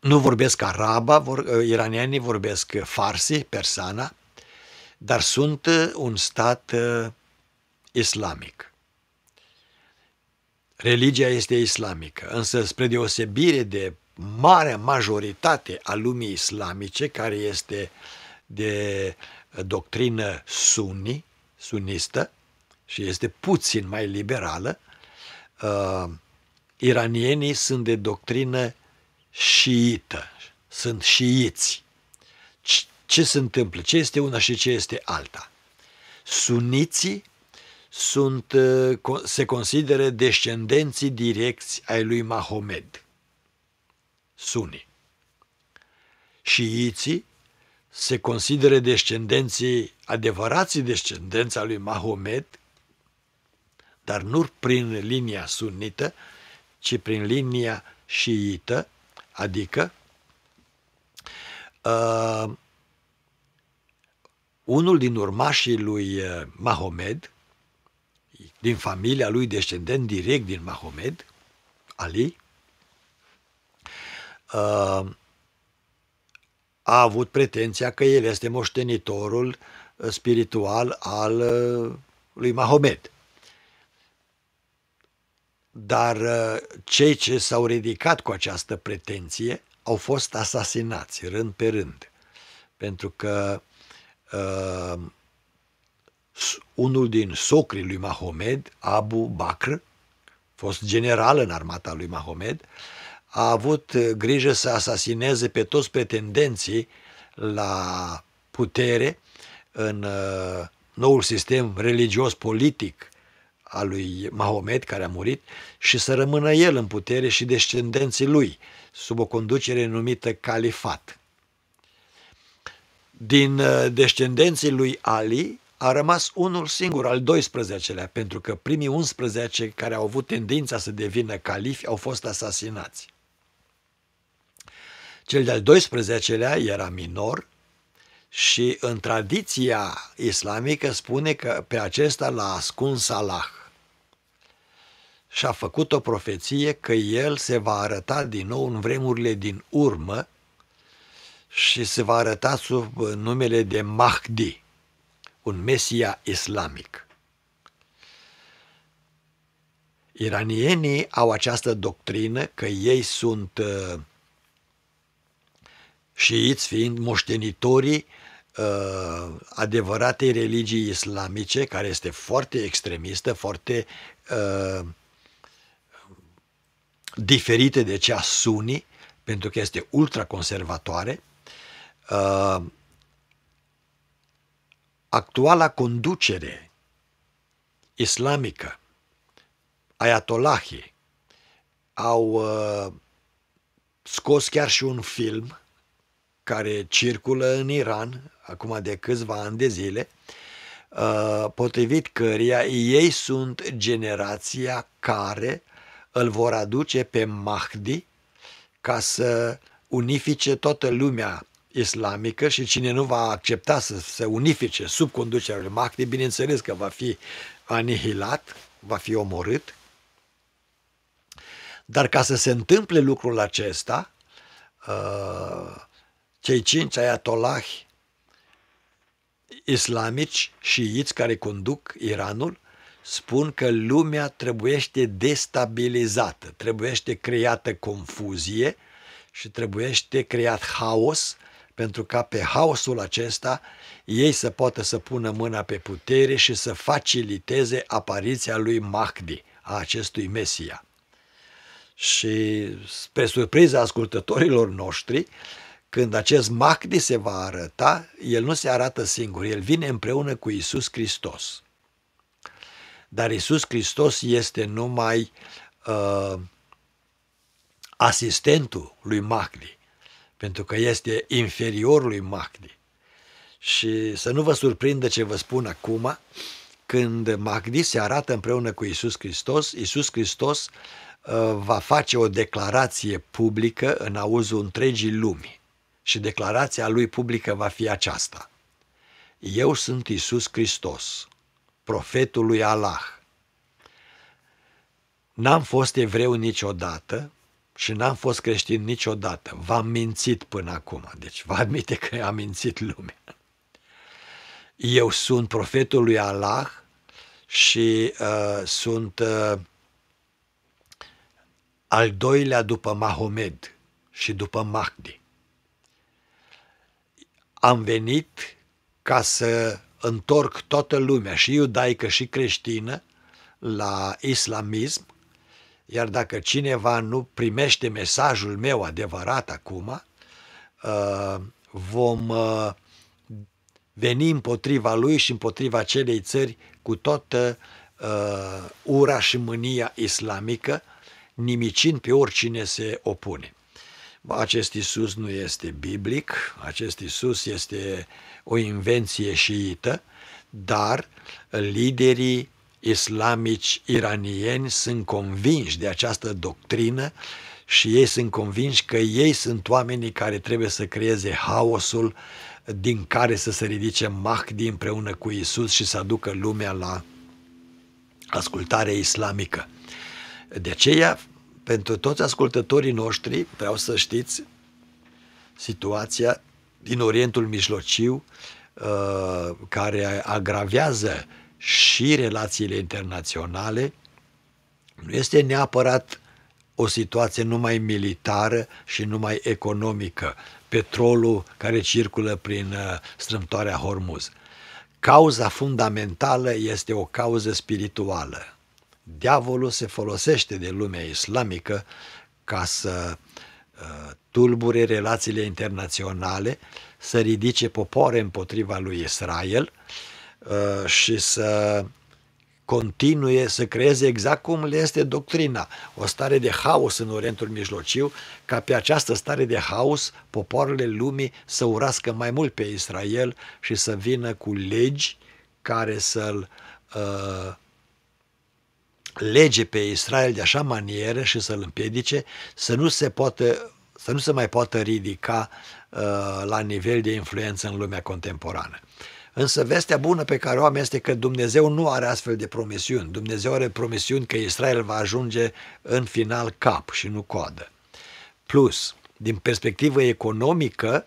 nu vorbesc araba, vor, ă, iranienii vorbesc farsi, persana, dar sunt ă, un stat ă, islamic. Religia este islamică, însă spre deosebire de marea majoritate a lumii islamice, care este de doctrină suni, sunistă, și este puțin mai liberală, uh, iranienii sunt de doctrină șiită, sunt șiiți. Ce se întâmplă? Ce este una și ce este alta? Suniții sunt, uh, se consideră descendenții direcți ai lui Mahomed, suni. Șiiții se consideră descendenții, adevărații descendenți ai lui Mahomed, dar nu prin linia sunnită, ci prin linia șiită, Adică, uh, unul din urmașii lui uh, Mahomed, din familia lui descendent direct din Mahomed, Ali, uh, a avut pretenția că el este moștenitorul uh, spiritual al uh, lui Mahomed dar uh, cei ce s-au ridicat cu această pretenție au fost asasinați rând pe rând, pentru că uh, unul din socrii lui Mahomed, Abu Bakr, fost general în armata lui Mahomed, a avut uh, grijă să asasineze pe toți pretendenții la putere în uh, noul sistem religios-politic a lui Mahomet, care a murit, și să rămână el în putere și descendenții lui, sub o conducere numită califat. Din uh, descendenții lui Ali a rămas unul singur, al 12-lea, pentru că primii 11 care au avut tendința să devină califi au fost asasinați. Cel de-al 12-lea era minor și în tradiția islamică spune că pe acesta l-a ascuns Allah și a făcut o profeție că el se va arăta din nou în vremurile din urmă și se va arăta sub uh, numele de Mahdi, un mesia islamic. Iranienii au această doctrină că ei sunt uh, șiiți fiind moștenitorii uh, adevăratei religii islamice, care este foarte extremistă, foarte uh, diferite de cea Sunni, pentru că este ultraconservatoare, uh, actuala conducere islamică, ayatolahii, au uh, scos chiar și un film care circulă în Iran acum de câțiva ani de zile, uh, potrivit căreia ei sunt generația care uh, îl vor aduce pe Mahdi ca să unifice toată lumea islamică și cine nu va accepta să se unifice sub conducerea lui Mahdi, bineînțeles că va fi anihilat, va fi omorât. Dar ca să se întâmple lucrul acesta, uh, cei cinci ayatolahi islamici și iți care conduc Iranul spun că lumea trebuiește destabilizată, trebuiește creată confuzie și trebuiește creat haos pentru ca pe haosul acesta ei să poată să pună mâna pe putere și să faciliteze apariția lui Mahdi, a acestui Mesia. Și spre surpriza ascultătorilor noștri, când acest Mahdi se va arăta, el nu se arată singur, el vine împreună cu Isus Hristos. Dar Isus Hristos este numai uh, asistentul lui Mahdi, pentru că este inferiorul lui Mahdi. Și să nu vă surprindă ce vă spun acum, când Mahdi se arată împreună cu Isus Hristos, Isus Hristos uh, va face o declarație publică în auzul întregii lumi. Și declarația lui publică va fi aceasta. Eu sunt Isus Hristos, profetul lui Allah. N-am fost evreu niciodată și n-am fost creștin niciodată. V-am mințit până acum, deci vă admite că am mințit lumea. Eu sunt profetul lui Allah și uh, sunt uh, al doilea după Mahomed și după Mahdi. Am venit ca să întorc toată lumea, și iudaică și creștină, la islamism, iar dacă cineva nu primește mesajul meu adevărat acum, uh, vom uh, veni împotriva lui și împotriva acelei țări cu toată uh, ura și mânia islamică, nimicind pe oricine se opune. Acest Isus nu este biblic, acest Isus este uh, o invenție șiită, dar liderii islamici iranieni sunt convinși de această doctrină și ei sunt convinși că ei sunt oamenii care trebuie să creeze haosul din care să se ridice Mahdi împreună cu Isus și să aducă lumea la ascultare islamică. De aceea, pentru toți ascultătorii noștri, vreau să știți situația din Orientul Mijlociu uh, care agravează și relațiile internaționale, nu este neapărat o situație numai militară și numai economică, petrolul care circulă prin uh, strâmtoarea Hormuz. Cauza fundamentală este o cauză spirituală. Diavolul se folosește de lumea islamică ca să uh, tulbure relațiile internaționale, să ridice popoare împotriva lui Israel uh, și să continue să creeze exact cum le este doctrina, o stare de haos în Orientul Mijlociu, ca pe această stare de haos popoarele lumii să urască mai mult pe Israel și să vină cu legi care să-l uh, lege pe Israel de așa manieră și să-l împiedice să nu se poată să nu se mai poată ridica uh, la nivel de influență în lumea contemporană. Însă vestea bună pe care o am este că Dumnezeu nu are astfel de promisiuni. Dumnezeu are promisiuni că Israel va ajunge în final cap și nu coadă. Plus, din perspectivă economică,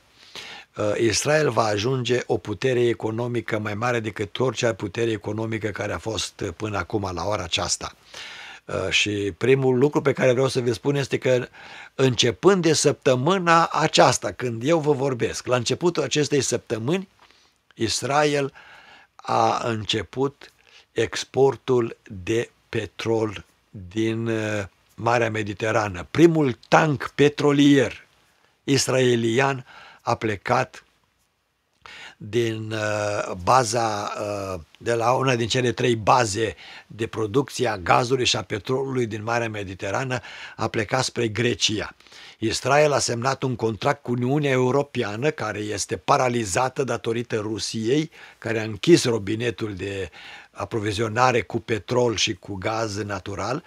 uh, Israel va ajunge o putere economică mai mare decât orice putere economică care a fost uh, până acum la ora aceasta. Uh, și primul lucru pe care vreau să vi spun este că începând de săptămâna aceasta, când eu vă vorbesc, la începutul acestei săptămâni, Israel a început exportul de petrol din uh, Marea Mediterană. Primul tank petrolier israelian a plecat din uh, baza, uh, de la una din cele trei baze de producție a gazului și a petrolului din Marea Mediterană, a plecat spre Grecia. Israel a semnat un contract cu Uniunea Europeană, care este paralizată datorită Rusiei, care a închis robinetul de aprovizionare cu petrol și cu gaz natural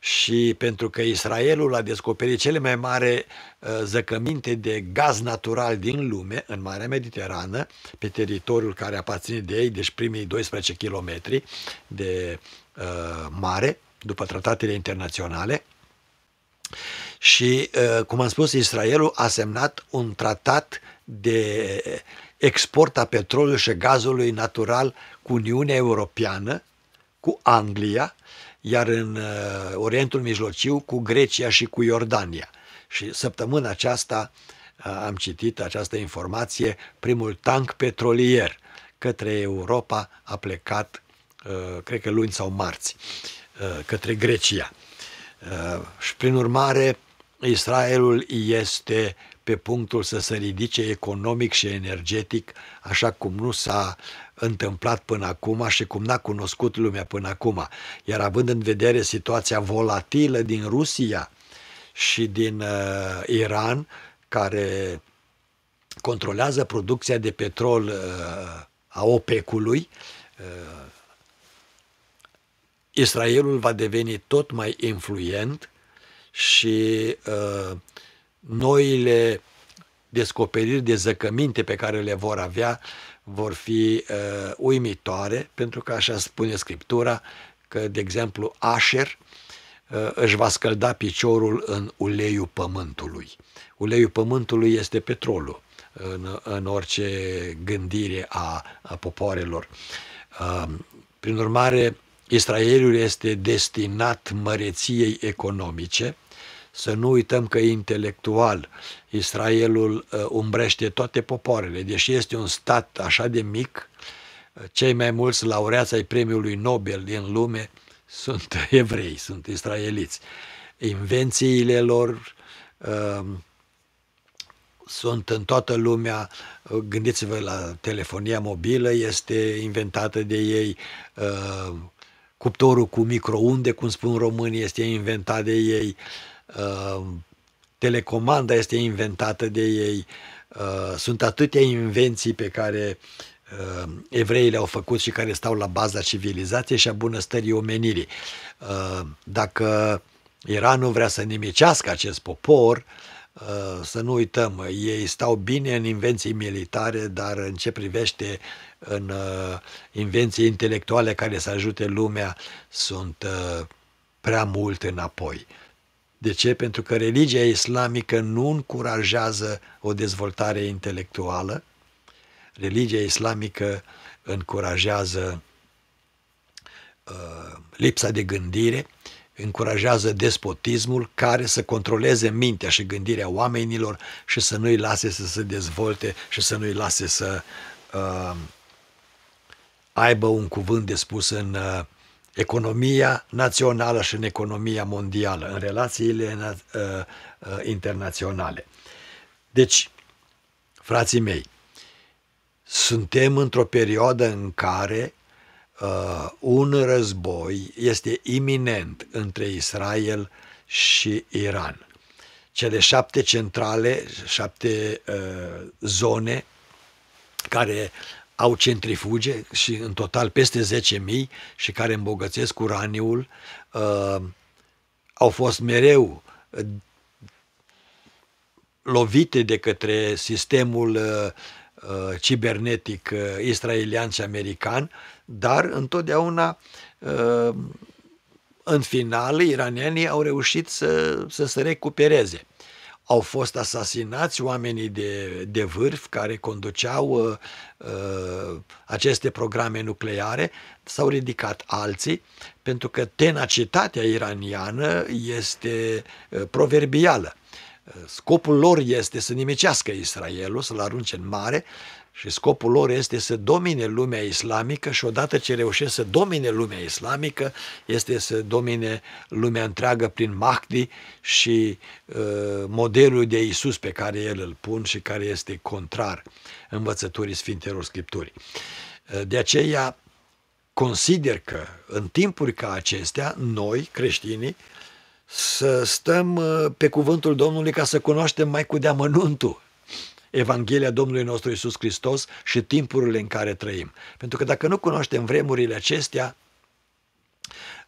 și pentru că Israelul a descoperit cele mai mari uh, zăcăminte de gaz natural din lume în Marea Mediterană, pe teritoriul care aparține de ei, deci primii 12 km de uh, mare, după tratatele internaționale. Și, uh, cum am spus, Israelul a semnat un tratat de export a petrolului și gazului natural cu Uniunea Europeană, cu Anglia, iar în uh, Orientul Mijlociu cu Grecia și cu Iordania. Și săptămâna aceasta uh, am citit această informație, primul tank petrolier către Europa a plecat, uh, cred că luni sau marți, către Grecia. Și prin urmare, Israelul este pe punctul să se ridice economic și energetic, așa cum nu s-a uh, întâmplat până acum și cum n-a cunoscut lumea până acum. Iar având în vedere situația volatilă din Rusia și din uh, Iran, care controlează producția de petrol uh, a OPEC-ului, uh, Israelul va deveni tot mai influent și uh, noile descoperiri de zăcăminte pe care le vor avea uh, vor fi uh, uimitoare, pentru că așa spune Scriptura, că, de exemplu, Asher uh, își va scălda piciorul în uleiul pământului. Uleiul pământului este petrolul uh, în, în orice gândire a, a popoarelor. Uh, prin urmare, Israelul este destinat măreției economice, să nu uităm că intelectual Israelul uh, umbrește toate popoarele, deși este un stat așa de mic, uh, cei mai mulți laureați ai premiului Nobel din lume sunt evrei, sunt israeliți. Invențiile lor uh, sunt în toată lumea, uh, gândiți-vă la telefonia mobilă, este inventată de ei, uh, cuptorul cu microunde, cum spun românii, este inventat de ei, uh, Ehm, telecomanda este inventată de ei, ehm, sunt atâtea invenții pe care ehm, evreii le-au făcut și care stau la baza civilizației și a bunăstării omenirii. dacă Iranul vrea să nimicească acest popor, să nu uităm, ei stau bine în invenții militare, dar în ce privește în invenții intelectuale care să ajute lumea, sunt prea mult înapoi. De ce? Pentru că religia islamică nu încurajează o dezvoltare intelectuală, religia islamică încurajează uh, lipsa de gândire, încurajează despotismul care să controleze mintea și gândirea oamenilor și să nu-i lase să se dezvolte și să nu-i lase să uh, aibă un cuvânt de spus în uh, economia națională și în economia mondială, în relațiile ă, ă, internaționale. Deci, frații mei, suntem într-o perioadă în care uh, un război este iminent între Israel și Iran. Cele șapte centrale, șapte uh, zone care uh, au centrifuge și în total peste 10.000 și care îmbogățesc uraniul, uh, au fost mereu uh, lovite de către sistemul uh, uh, cibernetic uh, israelian și american, dar întotdeauna uh, în final iranienii au reușit să, să se recupereze au fost asasinați oamenii de, de vârf care conduceau uh, uh, aceste programe nucleare, s-au ridicat alții, pentru că tenacitatea iraniană este uh, proverbială. Uh, scopul lor este să nimicească Israelul, să-l arunce în mare și scopul lor este să domine lumea islamică și odată ce reușesc să domine lumea islamică, este să domine lumea întreagă prin Mahdi și uh, modelul de Isus pe care el îl pun și care este contrar învățăturii Sfintelor Scripturii. Uh, de aceea consider că în timpuri ca acestea, noi, creștinii, să stăm uh, pe cuvântul Domnului ca să cunoaștem mai cu deamănuntul Evanghelia Domnului nostru Isus Hristos și timpurile în care trăim. Pentru că dacă nu cunoaștem vremurile acestea,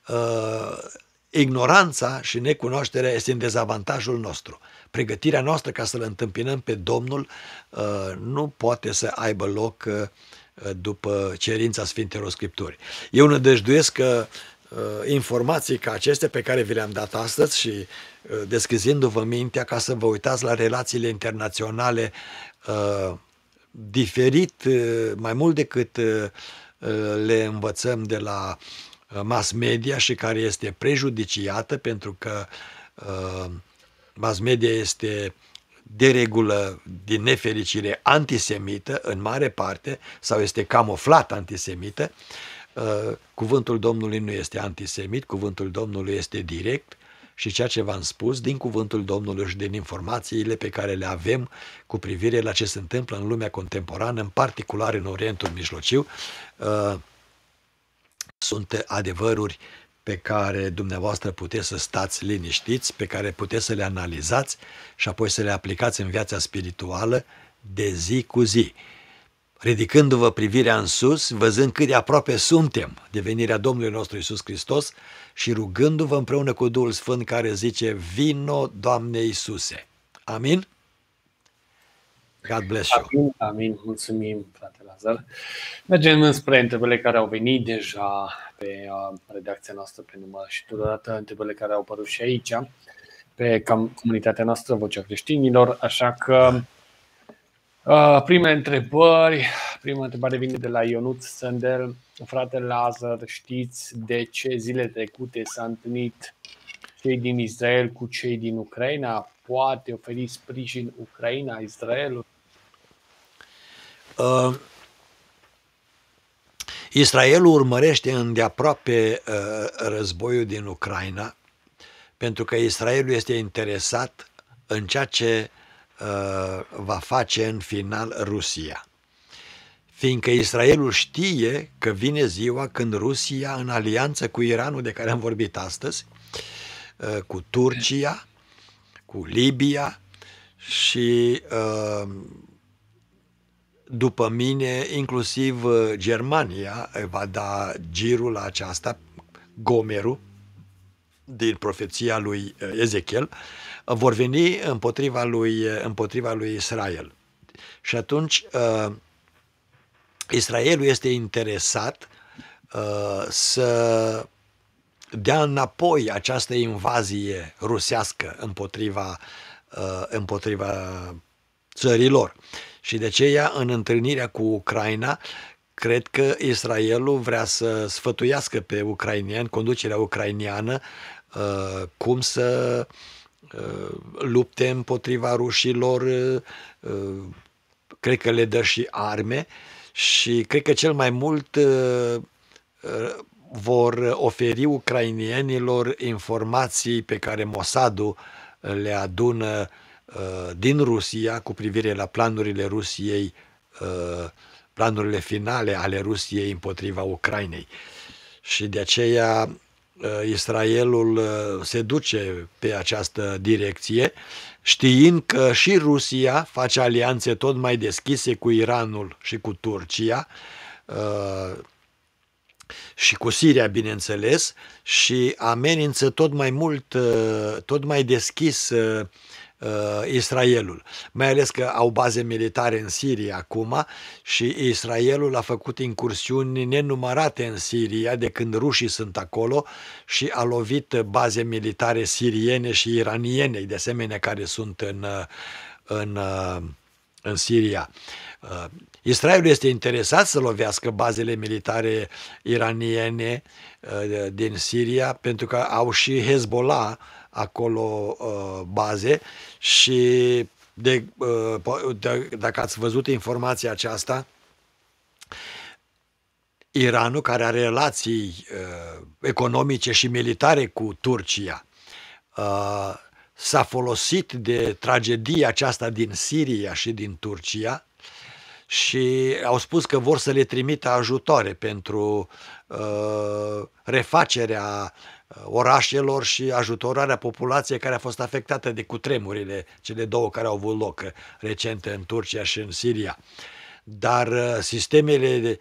uh, ignoranța și necunoașterea este în dezavantajul nostru. Pregătirea noastră ca să-L întâmpinăm pe Domnul uh, nu poate să aibă loc uh, după cerința Sfintelor Scripturi. Eu nădăjduiesc că Uh, informații ca acestea pe care vi le-am dat astăzi și uh, deschizindu-vă mintea ca să vă uitați la relațiile internaționale uh, diferit, mai mult decât le învățăm de la mass media și care este prejudiciată pentru că mass media este de regulă, din nefericire, antisemită în mare parte sau este camuflat antisemită Uh, cuvântul Domnului nu este antisemit, cuvântul Domnului este direct și ceea ce v-am spus din cuvântul Domnului și din informațiile pe care le avem cu privire la ce se întâmplă în lumea contemporană, în particular în Orientul Mijlociu, uh, sunt adevăruri pe care dumneavoastră puteți să stați liniștiți, pe care puteți să le analizați și apoi să le aplicați în viața spirituală de zi cu zi ridicându-vă privirea în sus, văzând cât de aproape suntem de venirea Domnului nostru Isus Hristos și rugându-vă împreună cu Duhul Sfânt care zice, vino Doamne Iisuse. Amin? God bless you. Amin, amin. mulțumim, frate Lazar. Mergem înspre întrebările care au venit deja pe uh, redacția noastră pe număr și totodată întrebările care au apărut și aici pe comunitatea noastră Vocea Creștinilor, așa că Prima uh, prime întrebări. Prima întrebare vine de la Ionut Sandel, Frate Lazar, știți de ce zile trecute s-a întâlnit cei din Israel cu cei din Ucraina? Poate oferi sprijin Ucraina, Israel? Uh, Israelul urmărește îndeaproape uh, războiul din Ucraina pentru că Israelul este interesat în ceea ce Uh, va face în final Rusia. Fiindcă Israelul știe că vine ziua când Rusia, în alianță cu Iranul de care am vorbit astăzi, uh, cu Turcia, cu Libia și uh, după mine, inclusiv Germania va da girul la aceasta, Gomerul, din profeția lui uh, Ezechiel, uh, vor veni împotriva lui, uh, împotriva lui Israel. Și atunci Israelul este interesat să dea înapoi această invazie rusească împotriva, împotriva țărilor. Și de aceea, în întâlnirea cu Ucraina, cred că Israelul vrea să sfătuiască pe ucrainieni, conducerea ucrainiană, Uh, cum să uh, lupte împotriva rușilor, uh, cred că le dă și arme și cred că cel mai mult vor oferi ucrainienilor informații pe care Mosadu le adună din Rusia cu privire la planurile Rusiei, planurile finale ale Rusiei împotriva Ucrainei. Și de aceea Uh, Israelul uh, se duce pe această direcție, știind că și Rusia face alianțe tot mai deschise cu Iranul și cu Turcia uh, și cu Siria, bineînțeles, și amenință tot mai mult, tot mai deschis uh, Israelul. Mai ales că au baze militare în Siria acum și Israelul a făcut incursiuni nenumărate în Siria de când rușii sunt acolo și a lovit baze militare siriene și iraniene, de asemenea, care sunt în, uh, în, uh, în Siria. Uh, Israelul este interesat să lovească bazele militare iraniene din Siria pentru că au și Hezbollah acolo uh, baze și de, uh, de, dacă ați văzut informația aceasta, Iranul, care are relații uh, economice și militare cu Turcia, uh, s-a folosit de tragedia aceasta din Siria și din Turcia și au spus că vor să le trimită ajutoare pentru uh, refacerea Uh, orașelor și ajutorarea populației care a fost afectată de cutremurile, cele două care au avut loc uh, recent în Turcia și în Siria. Dar uh, sistemele de,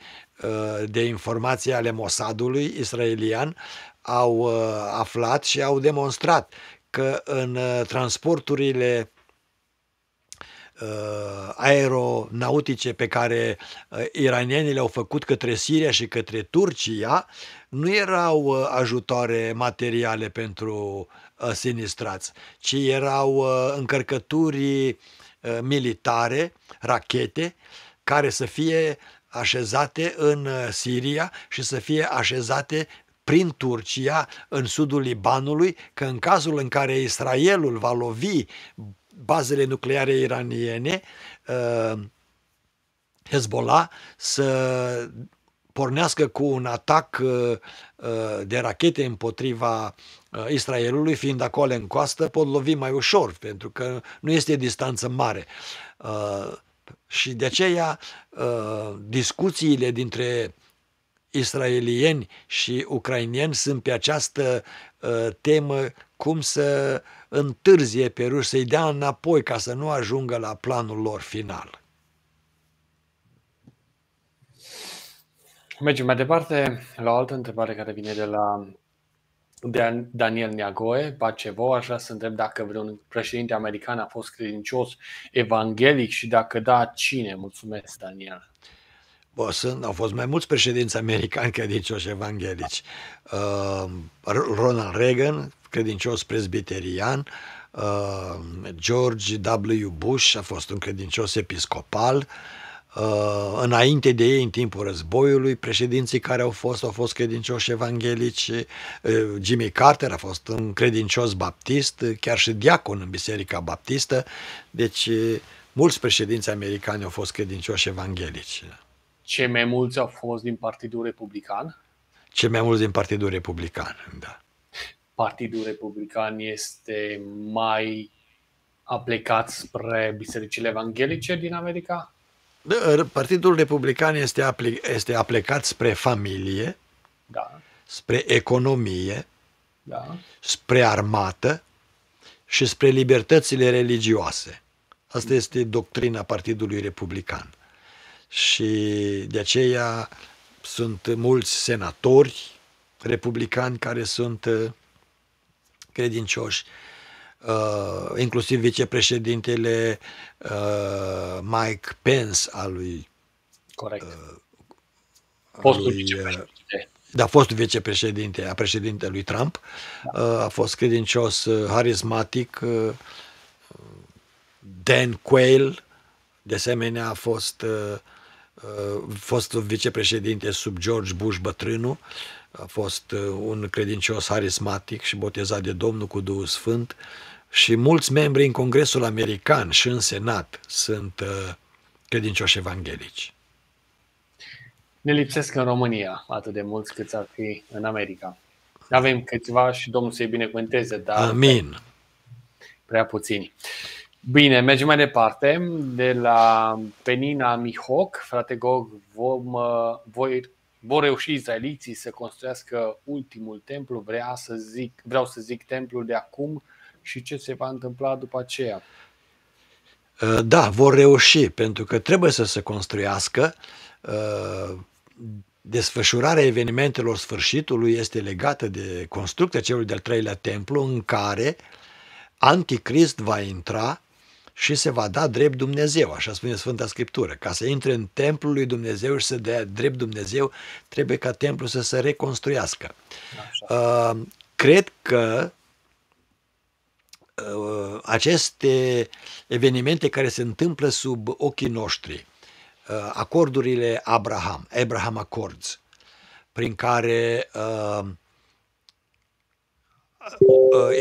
de informație ale Mossadului israelian au aflat și au demonstrat că în transporturile Uh, aeronautice pe care uh, iranienii le-au făcut către Siria și către Turcia nu erau uh, ajutoare materiale pentru sinistrați, ci erau încărcături militare, rachete, care să fie așezate în Siria și să fie așezate prin Turcia în sudul Libanului, că în cazul în care Israelul va lovi bazele nucleare iraniene, uh, Hezbollah, să pornească cu un atac uh, uh, de rachete împotriva Israelului, fiind acolo în coastă, pot lovi mai ușor, pentru că nu este distanță mare. Și de aceea discuțiile dintre israelieni și ucrainieni sunt pe această temă cum să uh, întârzie pe ruși, să-i dea înapoi ca să nu ajungă la planul lor final. Mergem mai departe la o altă întrebare care vine de la Daniel Neagoe, Pacevo, aș vrea să întreb dacă vreun președinte american a fost credincios evanghelic și dacă da, cine? Mulțumesc, Daniel. Bă, sunt, au fost mai mulți președinți americani credincioși evanghelici. Uh, Ronald Reagan, credincios presbiterian, uh, George W. Bush a fost un credincios episcopal, uh, înainte de ei, în timpul războiului, președinții care au fost, au fost credincioși evanghelici, uh, Jimmy Carter a fost un credincios baptist, chiar și diacon în Biserica Baptistă, deci mulți președinți americani au fost credincioși evanghelici. Cei mai mulți au fost din Partidul Republican? Cei mai mulți din Partidul Republican, da. Partidul Republican este mai aplicat spre bisericile evanghelice din America? Da, Partidul Republican este, aple- este aplicat spre familie, da. spre economie, da. spre armată și spre libertățile religioase. Asta este doctrina Partidului Republican. Și de aceea sunt mulți senatori republicani care sunt uh, credincioși, uh, inclusiv vicepreședintele uh, Mike Pence al lui. Corect. Uh, Postul lui, vicepreședinte. Uh, da, fost vicepreședinte a președintelui Trump, da. uh, a fost credincios, uh, harismatic, uh, Dan Quayle, de asemenea a fost uh, Uh, fost vicepreședinte sub George Bush bătrânul, a fost uh, un credincios harismatic și botezat de Domnul cu Duhul Sfânt și mulți membri în Congresul American și în Senat sunt uh, credincioși evanghelici. Ne lipsesc în România atât de mulți cât ar fi în America. Avem câțiva și Domnul să-i binecuvânteze, dar Amin. prea puțini. Bine, mergem mai departe. De la Penina Mihoc, frate Gog, vom, uh, voi, vor reuși izraeliții să construiască ultimul templu, vrea să zic, vreau să zic templul de acum și ce se va întâmpla după aceea. Uh, da, vor reuși, pentru că trebuie să se construiască. Uh, desfășurarea evenimentelor sfârșitului este legată de construcția celui de-al treilea templu, în care Anticrist va intra și se va da drept Dumnezeu, așa spune Sfânta Scriptură. Ca să intre în templul lui Dumnezeu și să dea drept Dumnezeu, trebuie ca templul să se reconstruiască. Așa. Uh, cred că uh, aceste evenimente care se întâmplă sub ochii noștri, uh, acordurile Abraham, Abraham Accords, prin care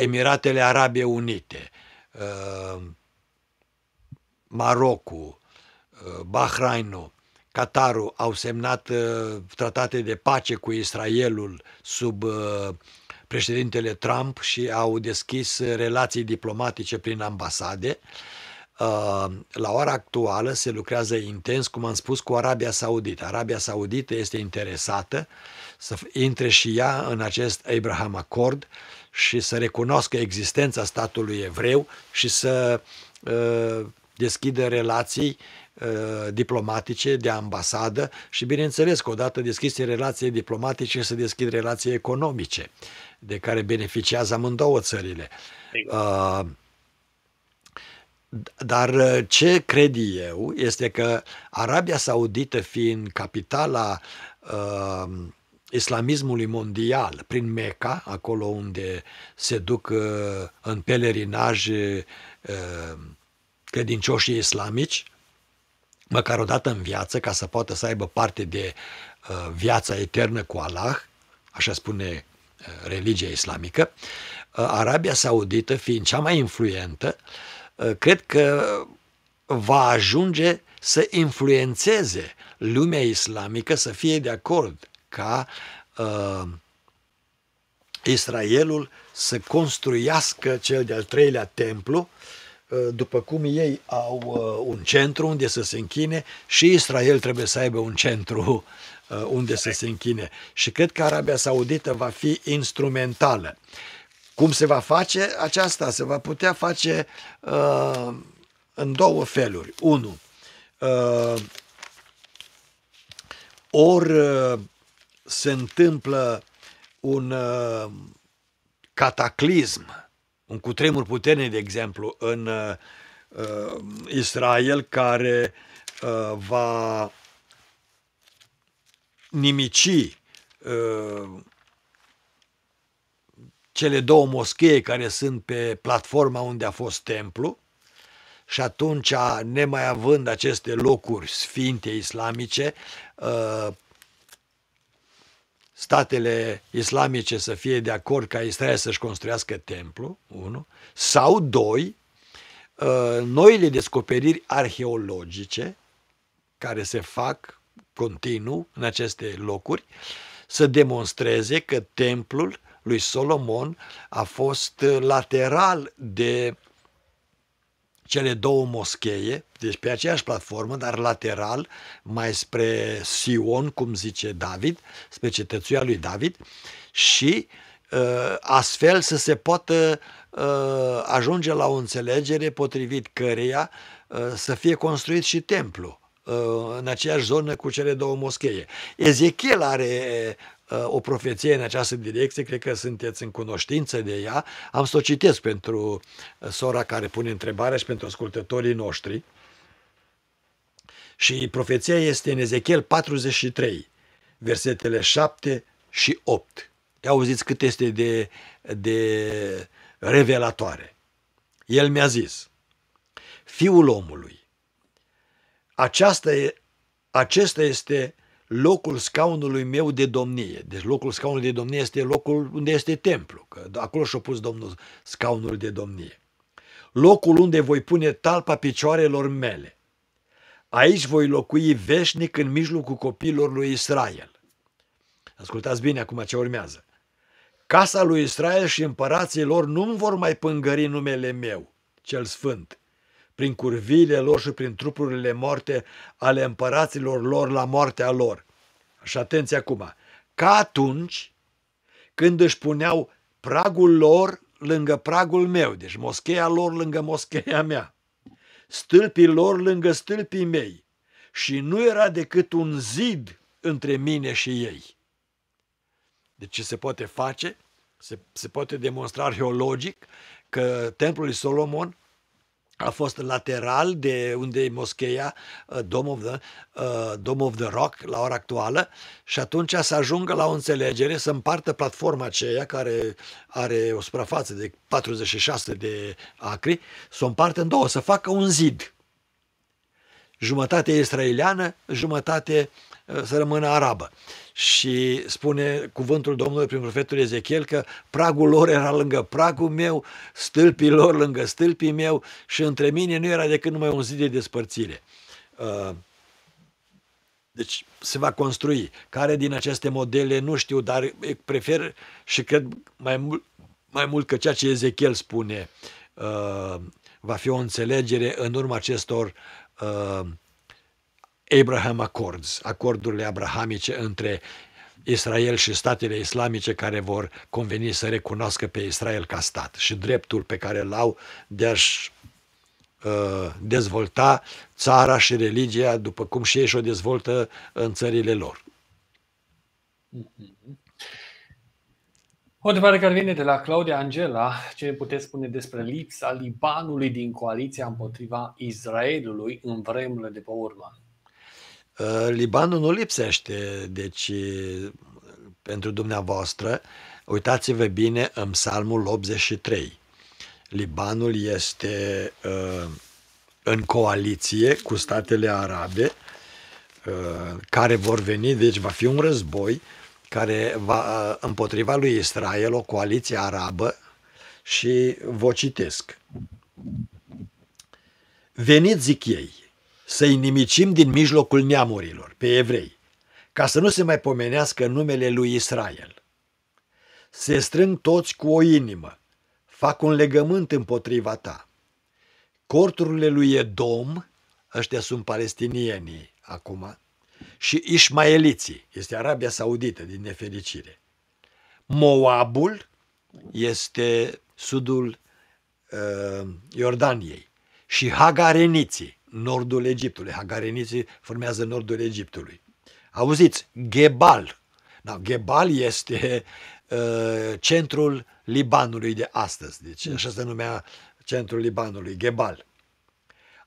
Emiratele Arabe Unite, Marocul, uh, Bahrainul, Qatarul au semnat uh, tratate de pace cu Israelul sub uh, președintele Trump și au deschis relații diplomatice prin ambasade. La ora actuală se lucrează intens, cum am spus, cu Arabia Saudită. Arabia Saudită este interesată să intre și ea în acest Abraham Accord și să recunoască existența statului evreu și să deschide relații uh, diplomatice, de ambasadă și bineînțeles că odată deschise relații diplomatice se deschid relații economice de care beneficiază amândouă țările. Uh, dar uh, ce cred eu este că Arabia Saudită fiind capitala islamismului mondial, prin Mecca, acolo unde se duc în pelerinaj credincioșii islamici, măcar o dată în viață, ca să poată să aibă parte de uh, viața eternă cu Allah, așa spune uh, religia islamică, uh, Arabia Saudită, fiind cea mai influentă, cred că va ajunge să influențeze lumea islamică să fie de acord ca uh, Israelul să construiască cel de-al treilea templu uh, Eh, după cum ei au eh, un centru unde să se închine, și Israel trebuie să aibă un centru eh, unde să se închine. Și cred că Arabia Saudită va fi instrumentală. Cum se va face aceasta? Se va putea face uh, în două feluri. Unu, uh, ori uh, se întâmplă un uh, cataclism un cutremur puternic, de exemplu, în uh, uh, Israel, care uh, va nimici uh, cele două moschee care sunt pe platforma unde a fost templu și atunci, nemai având aceste locuri sfinte islamice, uh, statele islamice să fie de acord ca Israel să-și construiască templu, unu, sau doi, uh, noile descoperiri arheologice care se fac continuu în aceste locuri să demonstreze că templul lui Solomon a fost uh, lateral de cele două moscheie, deci pe aceeași platformă, dar lateral, mai spre Sion, cum zice David, spre cetățuia lui David și uh, astfel să se poată uh, ajunge la o înțelegere potrivit căreia uh, să fie construit și templu în aceeași zonă cu cele două moscheie. Ezechiel are Uh, o profeție în această direcție, cred că sunteți în cunoștință de ea. Am să o citesc pentru uh, sora care pune întrebarea și pentru ascultătorii noștri. Și profeția este în Ezechiel 43, versetele 7 și 8. Ia auziți cât este de, de revelatoare. El mi-a zis, Fiul omului, aceasta e, acesta este locul scaunului meu de domnie. Deci locul scaunului de domnie este locul unde este templu, că acolo și-a pus Domnul scaunul de domnie. Locul unde voi pune talpa picioarelor mele. Aici voi locui veșnic în mijlocul copiilor lui Israel. Ascultați bine acum ce urmează. Casa lui Israel și împărații lor nu vor mai pângări numele meu, cel sfânt, prin curviile lor și prin trupurile morte ale împăraților lor la moartea lor. Și atenție acum, ca atunci când își puneau pragul lor lângă pragul meu, deci moscheia lor lângă moscheia mea, stâlpii lor lângă stâlpii mei și nu era decât un zid între mine și ei. Deci ce se poate face? Se, se poate demonstra arheologic că templul lui Solomon a fost lateral de unde e moscheia uh, Dome of, the, uh, Dome of the Rock la ora actuală și atunci să ajungă la o înțelegere, să împartă platforma aceea care are o suprafață de 46 de acri, să o împartă în două, să facă un zid. Jumătate israeliană, jumătate uh, să rămână arabă și spune cuvântul Domnului prin profetul Ezechiel că pragul lor era lângă pragul meu, stâlpii lor lângă stâlpii meu și între mine nu era decât numai un zid de despărțire. Uh, deci se va construi. Care din aceste modele, nu știu, dar prefer și cred mai mult, mai mult că ceea ce Ezechiel spune uh, va fi o înțelegere în urma acestor uh, Abraham Accords, acordurile abrahamice între Israel și statele islamice care vor conveni să recunoască pe Israel ca stat și dreptul pe care îl au de a-și uh, dezvolta țara și religia după cum și ei și-o dezvoltă în țările lor. O întrebare care vine de la Claudia Angela. Ce ne puteți spune despre lipsa Libanului din coaliția împotriva Israelului în vremurile de pe urmă? Uh, Libanul nu lipsește, deci pentru dumneavoastră, uitați-vă bine în psalmul 83. Libanul este uh, în coaliție cu statele arabe uh, care vor veni, deci va fi un război care va uh, împotriva lui Israel, o coaliție arabă și vă citesc. Veniți, zic ei, să-i nimicim din mijlocul neamurilor, pe evrei, ca să nu se mai pomenească numele lui Israel. Se strâng toți cu o inimă, fac un legământ împotriva ta. Corturile lui Edom, ăștia sunt palestinienii acum, și Ismaeliții, este Arabia Saudită, din nefericire. Moabul este sudul uh, Iordaniei și Hagareniții, nordul Egiptului. Hagareniții formează nordul Egiptului. Auziți, Gebal. Da, Gebal este uh, centrul Libanului de astăzi. Deci mm. așa se numea centrul Libanului, Gebal.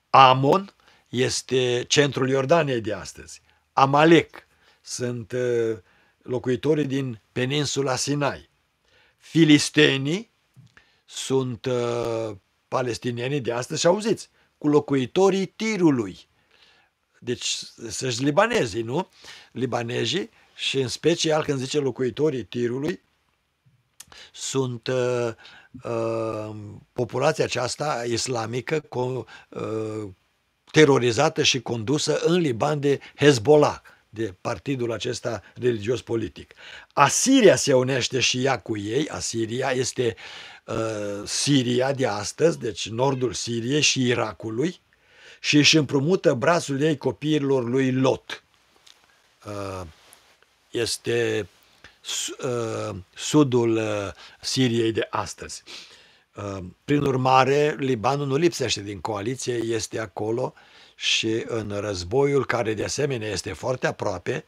Amon este centrul Iordaniei de astăzi. Amalek sunt uh, locuitorii din peninsula Sinai. Filistenii sunt uh, palestinienii de astăzi și auziți, cu locuitorii Tirului. Deci sunt libanezii, nu? Libanezii și în special când zice locuitorii Tirului, sunt uh, uh, populația aceasta islamică cu, uh, terorizată și condusă în Liban de Hezbollah de partidul acesta religios-politic. Asiria se unește și ea cu ei. Asiria este uh, Siria de astăzi, deci nordul Siriei și Irakului, și își împrumută brațul ei copiilor lui Lot. Uh, este uh, sudul uh, Siriei de astăzi. Uh, prin urmare, Libanul nu lipsește din coaliție, este acolo uh, și în războiul care de asemenea este foarte aproape,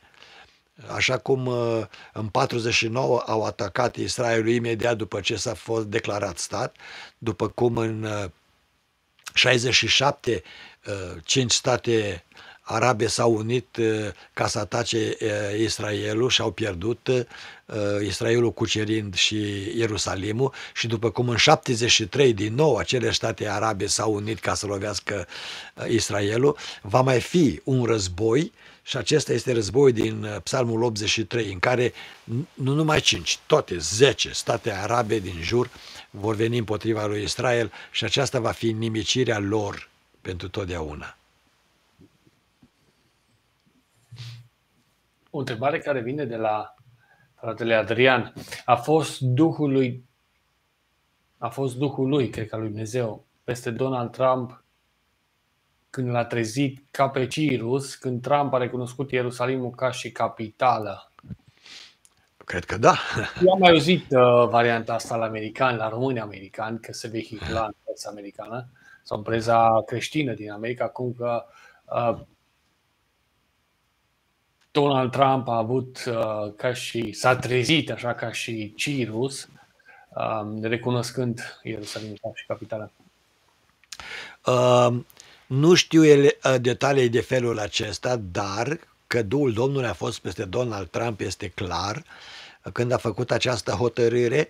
așa cum uh, în 49 au atacat Israelul imediat după ce s-a fost declarat stat, după cum în 67 uh, uh, cinci state arabe s-au unit uh, ca să atace uh, Israelul și au pierdut, uh, Israelul cucerind și Ierusalimul și după cum în 73 din nou acele state arabe s-au unit ca să lovească Israelul, va mai fi un război și acesta este războiul din Psalmul 83, în care nu numai 5, toate 10 state arabe din jur vor veni împotriva lui Israel și aceasta va fi nimicirea lor pentru totdeauna. o întrebare care vine de la fratele Adrian. A fost Duhul lui, a fost Duhul lui, cred că lui Dumnezeu, peste Donald Trump când l-a trezit ca pe Cirus, când Trump a recunoscut Ierusalimul ca și capitală. Cred că da. Eu am mai auzit uh, varianta asta la american, la români american, că se vehicula în presa americană sau în preza creștină din America, cum că uh, Donald Trump a avut uh, ca și s-a trezit așa ca și Cirus, uh, um, recunoscând Ierusalim ca și capitala. Uh, um, nu știu ele, uh, detalii de felul acesta, dar că Duhul Domnului a fost peste Donald Trump este clar. Când a făcut această hotărâre,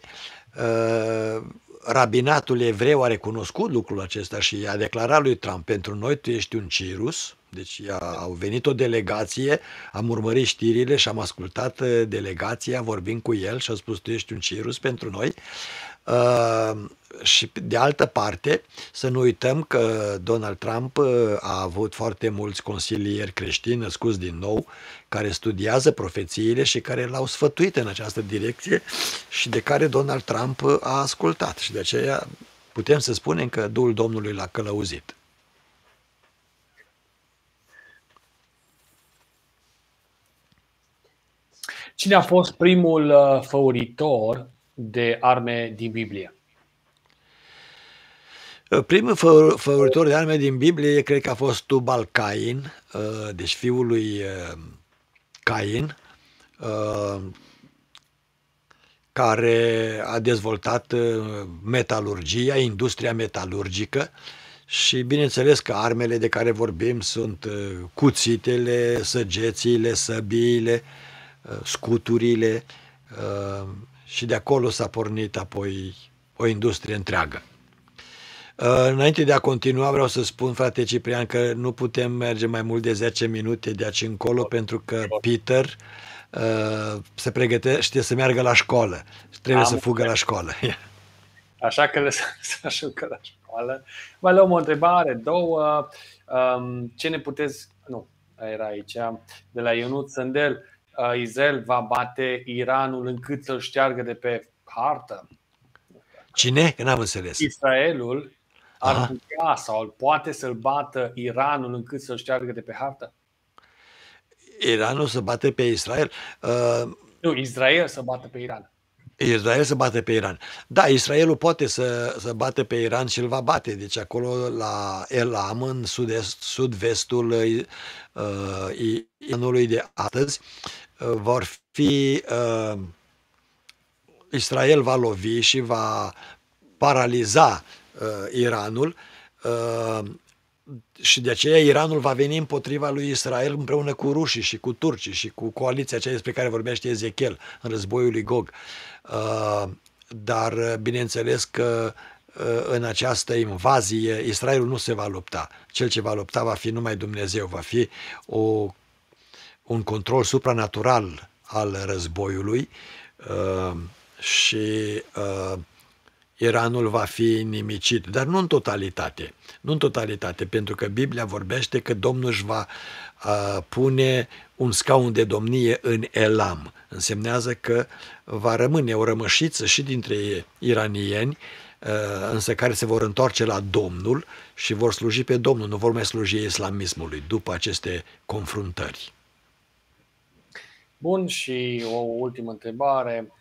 uh, rabinatul evreu a recunoscut lucrul acesta și a declarat lui Trump, pentru noi tu ești un cirus, deci a, au venit o delegație, am urmărit știrile și am ascultat uh, delegația vorbind cu el și a spus tu ești un cirus pentru noi. Uh, și de altă parte, să nu uităm că Donald Trump uh, a avut foarte mulți consilieri creștini născuți din nou, care studiază profețiile și care l-au sfătuit în această direcție și de care Donald Trump a ascultat. Și de aceea putem să spunem că Duhul Domnului l-a călăuzit. Cine a fost primul uh, făuritor de arme din Biblie? Uh, primul făuritor de arme din Biblie cred că a fost Tubal Cain, uh, deci fiul lui Cain, care a dezvoltat metalurgia, industria metalurgică și bineînțeles că armele de care vorbim sunt cuțitele, săgețile, săbiile, Uh, scuturile uh, și de acolo s-a pornit apoi o industrie întreagă. Uh, înainte de a continua, vreau să spun, frate Ciprian, că nu putem merge mai mult de 10 minute de aici încolo, pentru că Peter se pregătește să meargă la școală. Trebuie Am să fugă la școală. Așa că să fugă la școală. Mai luăm o întrebare, două. Um, ce ne puteți... Nu, era aici. De la Ionut Sândel. Uh, Israel va bate Iranul încât să-l șteargă de pe hartă? Cine? Că n-am înțeles. Israelul ar Aha. putea sau poate să-l bată Iranul încât să-l șteargă de pe hartă? Iranul să bate pe Israel? Uh... Nu, Israel să bată pe Iran. Israel să bate pe Iran. Da, Israelul poate să, să bate pe Iran și îl va bate. Deci acolo la Elam, în sud-est, sud-vestul uh, Iranului de astăzi, Uh, vor fi uh, Israel va lovi și va paraliza uh, Iranul și de aceea Iranul va veni împotriva lui Israel împreună cu rușii și cu turcii și cu coaliția aceea despre care vorbește Ezechiel în războiul lui Gog. Dar bineînțeles că în această invazie Israelul nu se va lupta. Cel ce va lupta va fi numai Dumnezeu, va fi o un control supranatural al războiului uh, și uh, Iranul va fi nimicit, dar nu în totalitate. Nu în totalitate, pentru că Biblia vorbește că Domnul își va uh, pune un scaun de domnie în Elam. Însemnează că va rămâne o rămășiță și dintre iranieni, uh, însă care se vor întoarce la Domnul și vor sluji pe Domnul, nu vor mai sluji islamismului după aceste confruntări. Bun, și o ultimă întrebare.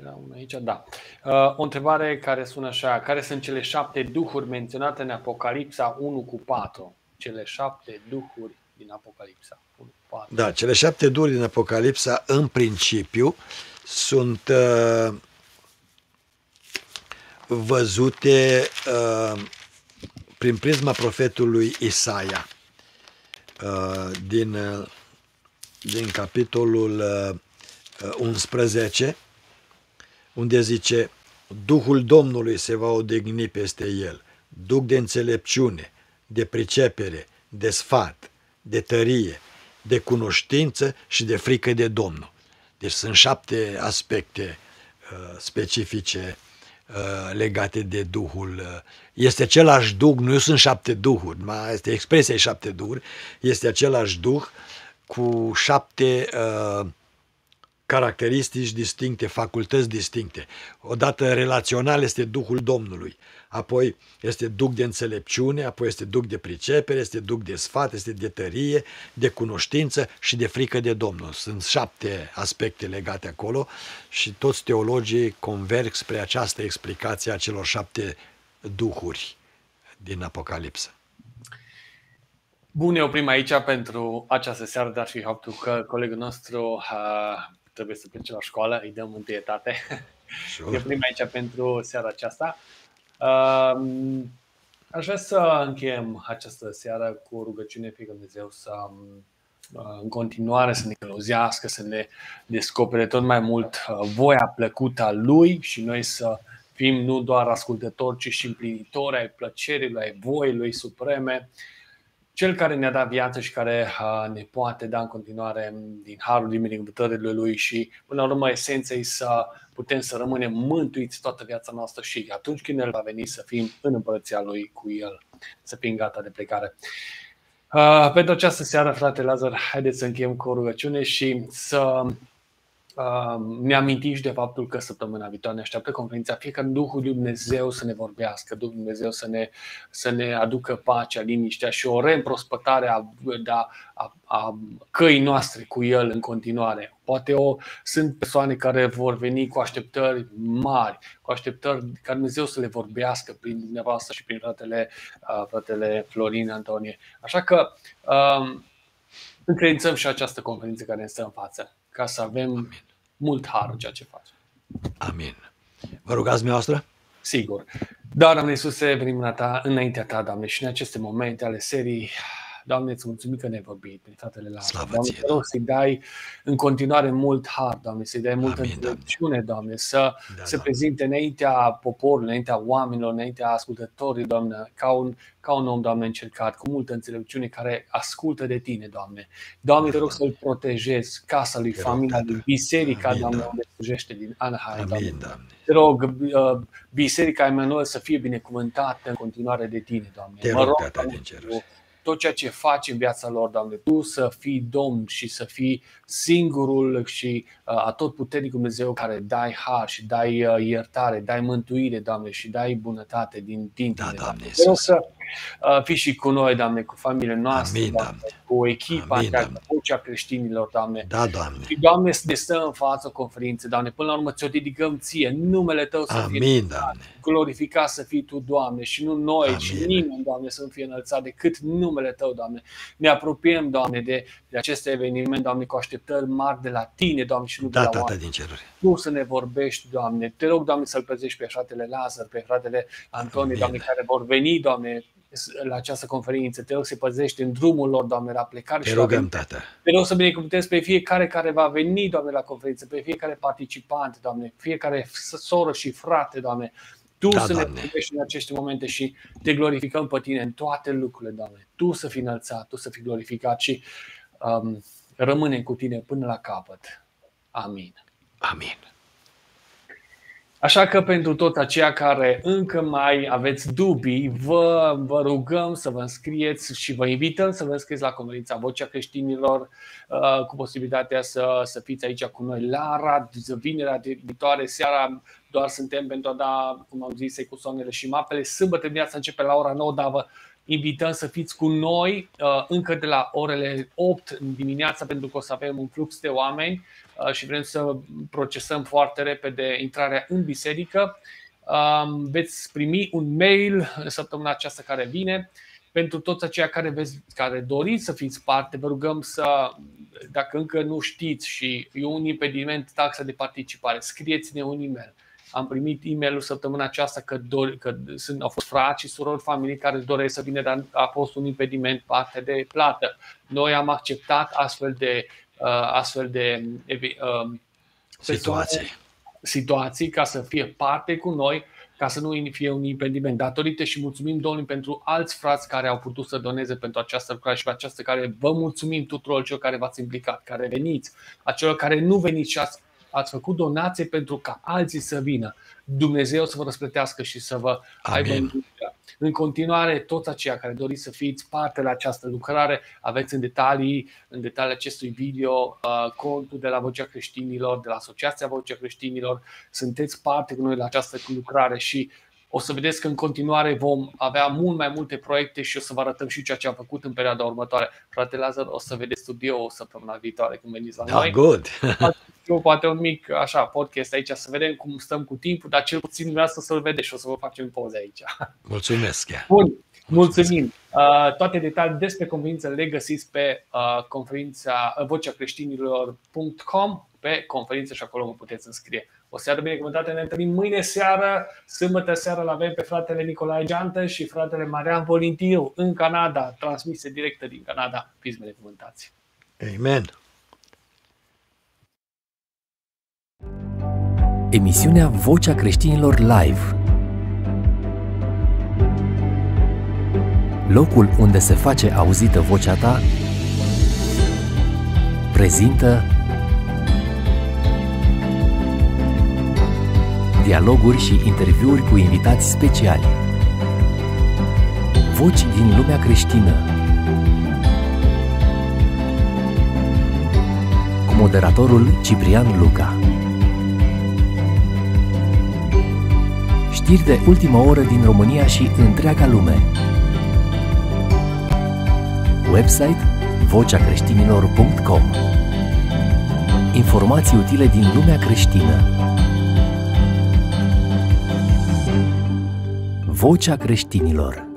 Era una aici, da. Uh, o întrebare care sună așa. Care sunt cele șapte duhuri menționate în Apocalipsa 1 cu 4? Cele șapte duhuri din Apocalipsa 1 cu 4. Da, cele șapte duhuri din Apocalipsa, în principiu, sunt uh, văzute uh, prin prisma profetului Isaia uh, din, uh, din capitolul uh, 11 unde zice Duhul Domnului se va odihni peste el, duc de înțelepciune, de pricepere, de sfat, de tărie, de cunoștință și de frică de Domnul. Deci sunt șapte aspecte uh, specifice Uh, legate de Duhul. Uh, este același Duh, nu sunt șapte Duhuri, este expresia șapte Duhuri, este același Duh cu șapte uh, caracteristici distincte, facultăți distincte. Odată relațional este Duhul Domnului, apoi este Duh de înțelepciune, apoi este Duh de pricepere, este Duh de sfat, este de tărie, de cunoștință și de frică de Domnul. Sunt șapte aspecte legate acolo și toți teologii converg spre această explicație a celor șapte duhuri din Apocalipsă. Bun, ne oprim aici pentru această seară, dar și faptul că colegul nostru uh, trebuie să plece la școală, îi dăm întâietate. Sure. Ne oprim aici pentru seara aceasta. Um, aș vrea să încheiem această seară cu o rugăciune pe Dumnezeu să um, în continuare să ne călăuzească, să ne descopere tot mai mult uh, voia plăcută a Lui și noi să fim nu doar ascultători, ci și împlinitori ai plăcerii, ai voii Lui supreme cel care ne-a dat viață și care ne poate da în continuare din harul, din binecuvântările lui și până la urmă esența e să putem să rămânem mântuiți toată viața noastră și atunci când El va veni să fim în împărăția Lui cu El, să fim gata de plecare. pentru această seară, frate Lazar, haideți să încheiem cu o rugăciune și să ne-am și de faptul că săptămâna viitoare ne așteaptă conferința fie că Duhul Dumnezeu să ne vorbească, Duhul Dumnezeu să ne, să ne aducă pacea, liniștea și o reîmprospătare a, a, da, a, a căii noastre cu El în continuare. Poate o, sunt persoane care vor veni cu așteptări mari, cu așteptări ca Dumnezeu să le vorbească prin dumneavoastră și prin fratele, fratele Florin Antonie. Așa că um, încredințăm și această conferință care ne stă în față, ca să avem Amin mult har în ceea ce faci. Amin. Vă rugați dumneavoastră? Sigur. Doamne Iisuse, venim la ta, înaintea ta, Doamne, și în aceste momente ale serii Doamne, îți mulțumim că ne-ai vorbit prin fratele la Slavă Doamne, ție, Doamne. să-i dai în continuare mult har, Doamne, să-i dai multă Amin, Doamne. Doamne, să da, se da. prezinte înaintea poporului, înaintea oamenilor, înaintea ascultătorii, Doamne, ca un, ca un om, Doamne, încercat, cu multă înțelepciune, care ascultă de Tine, Doamne. Doamne, te rog da. să-l protejezi, casa lui, familia lui, biserica, Amin, Doamne, unde slujește din Anaheim, Doamne. Te rog, uh, biserica Emanuel să fie binecuvântată în continuare de Tine, Doamne. Te mă rog, Doamne, din cer tot ceea ce faci în viața lor, Doamne, Tu să fii Domn și să fii singurul și uh, puternic Dumnezeu care dai har și dai uh, iertare, dai mântuire, Doamne, și dai bunătate din, din da, Doamne, Doamne, Doamne. Uh, fi fii și cu noi, Doamne, cu familia noastră, Amin, Doamne, Doamne, cu echipa Amin, întreagă, vocea creștinilor, Doamne. Da, Doamne. Și, Doamne, să ne stă în față conferințe, Doamne, până la urmă ți-o dedicăm ție, numele Tău să Amin, fie Doamne. glorificat să fii Tu, Doamne, și nu noi, Amin. și nimeni, Doamne, să nu fie înălțat decât numele Tău, Doamne. Ne apropiem, Doamne, de, de acest eveniment, Doamne, cu așteptări mari de la Tine, Doamne, și nu da, de la tata, din ceruri. Tu să ne vorbești, Doamne. Te rog, Doamne, să-L păzești pe fratele Lazar, pe fratele Antonie, Doamne, care vor veni, Doamne, la această conferință. Te rog să păzești în drumul lor, Doamne, la plecare. Te rog Tată. Te rog să binecuvântezi pe fiecare care va veni, Doamne, la conferință, pe fiecare participant, Doamne, fiecare soră și frate, Doamne. Tu da, să Doamne. ne privești în aceste momente și te glorificăm pe tine în toate lucrurile, Doamne. Tu să fii înălțat, Tu să fii glorificat și um, rămânem cu tine până la capăt. Amin. Amin. Așa că pentru tot aceia care încă mai aveți dubii, vă, vă rugăm să vă înscrieți și vă invităm să vă înscrieți la Conferința Vocea Creștinilor uh, cu posibilitatea să, să fiți aici cu noi la rad vinerea viitoare, seara doar suntem pentru a da, cum am zis, cu soanele și mapele. Sâmbătă dimineața începe la ora 9, dar vă invităm să fiți cu noi uh, încă de la orele 8 dimineața, pentru că o să avem un flux de oameni uh, și vrem să procesăm foarte repede intrarea în biserică. Um, veți primi un mail în săptămâna aceasta care vine. Pentru toți aceia care, vezi, care doriți să fiți parte, vă rugăm să, dacă încă nu știți și e un impediment taxa de participare, scrieți-ne un e-mail am primit e mail săptămâna aceasta că, do- că sunt, au fost frați și surori familii care își doresc să vină, dar a fost un impediment parte de plată. Noi am acceptat astfel de, uh, astfel de uh, situații. situații ca să fie parte cu noi ca să nu fie un impediment. Datorită și mulțumim Domnului pentru alți frați care au putut să doneze pentru această lucrare și pe această care vă mulțumim tuturor celor care v-ați implicat, care veniți, acelor care nu veniți și ați ați făcut donații pentru ca alții să vină. Dumnezeu să vă răsplătească și să vă Amin. aibă în continuare, toți aceia care doriți să fiți parte la această lucrare, aveți în detalii, în detalii acestui video, uh, contul de la Vocea Creștinilor, de la Asociația Vocea Creștinilor, sunteți parte cu noi la această lucrare și o să vedeți că în continuare vom avea mult mai multe proiecte și o să vă arătăm și ceea ce am făcut în perioada următoare. Frate Lazar, o să vedeți studio o săptămâna viitoare când veniți la da, noi. Ah, good. Eu, poate un mic așa podcast aici să vedem cum stăm cu timpul, dar cel puțin vreau să-l vedeți și o să vă facem poze aici. Mulțumesc! Bun, Mulțumim! Uh, toate detaliile despre conferință le găsiți pe uh, conferința uh, creștinilor.com pe conferință și acolo vă puteți înscrie. O seară binecuvântată, ne întâlnim mâine seară, sâmbătă seară la avem pe fratele Nicolae Geantă și fratele Marian Volintiu în Canada, transmise directă din Canada. Fiți binecuvântați! Amen! Emisiunea Vocea Creștinilor Live Locul unde se face auzită vocea ta prezintă dialoguri și interviuri cu invitați speciali. Voci din lumea creștină. Cu moderatorul Ciprian Luca. Știri de ultimă oră din România și întreaga lume. Website voceacreștinilor.com Informații utile din lumea creștină. Vocea creștinilor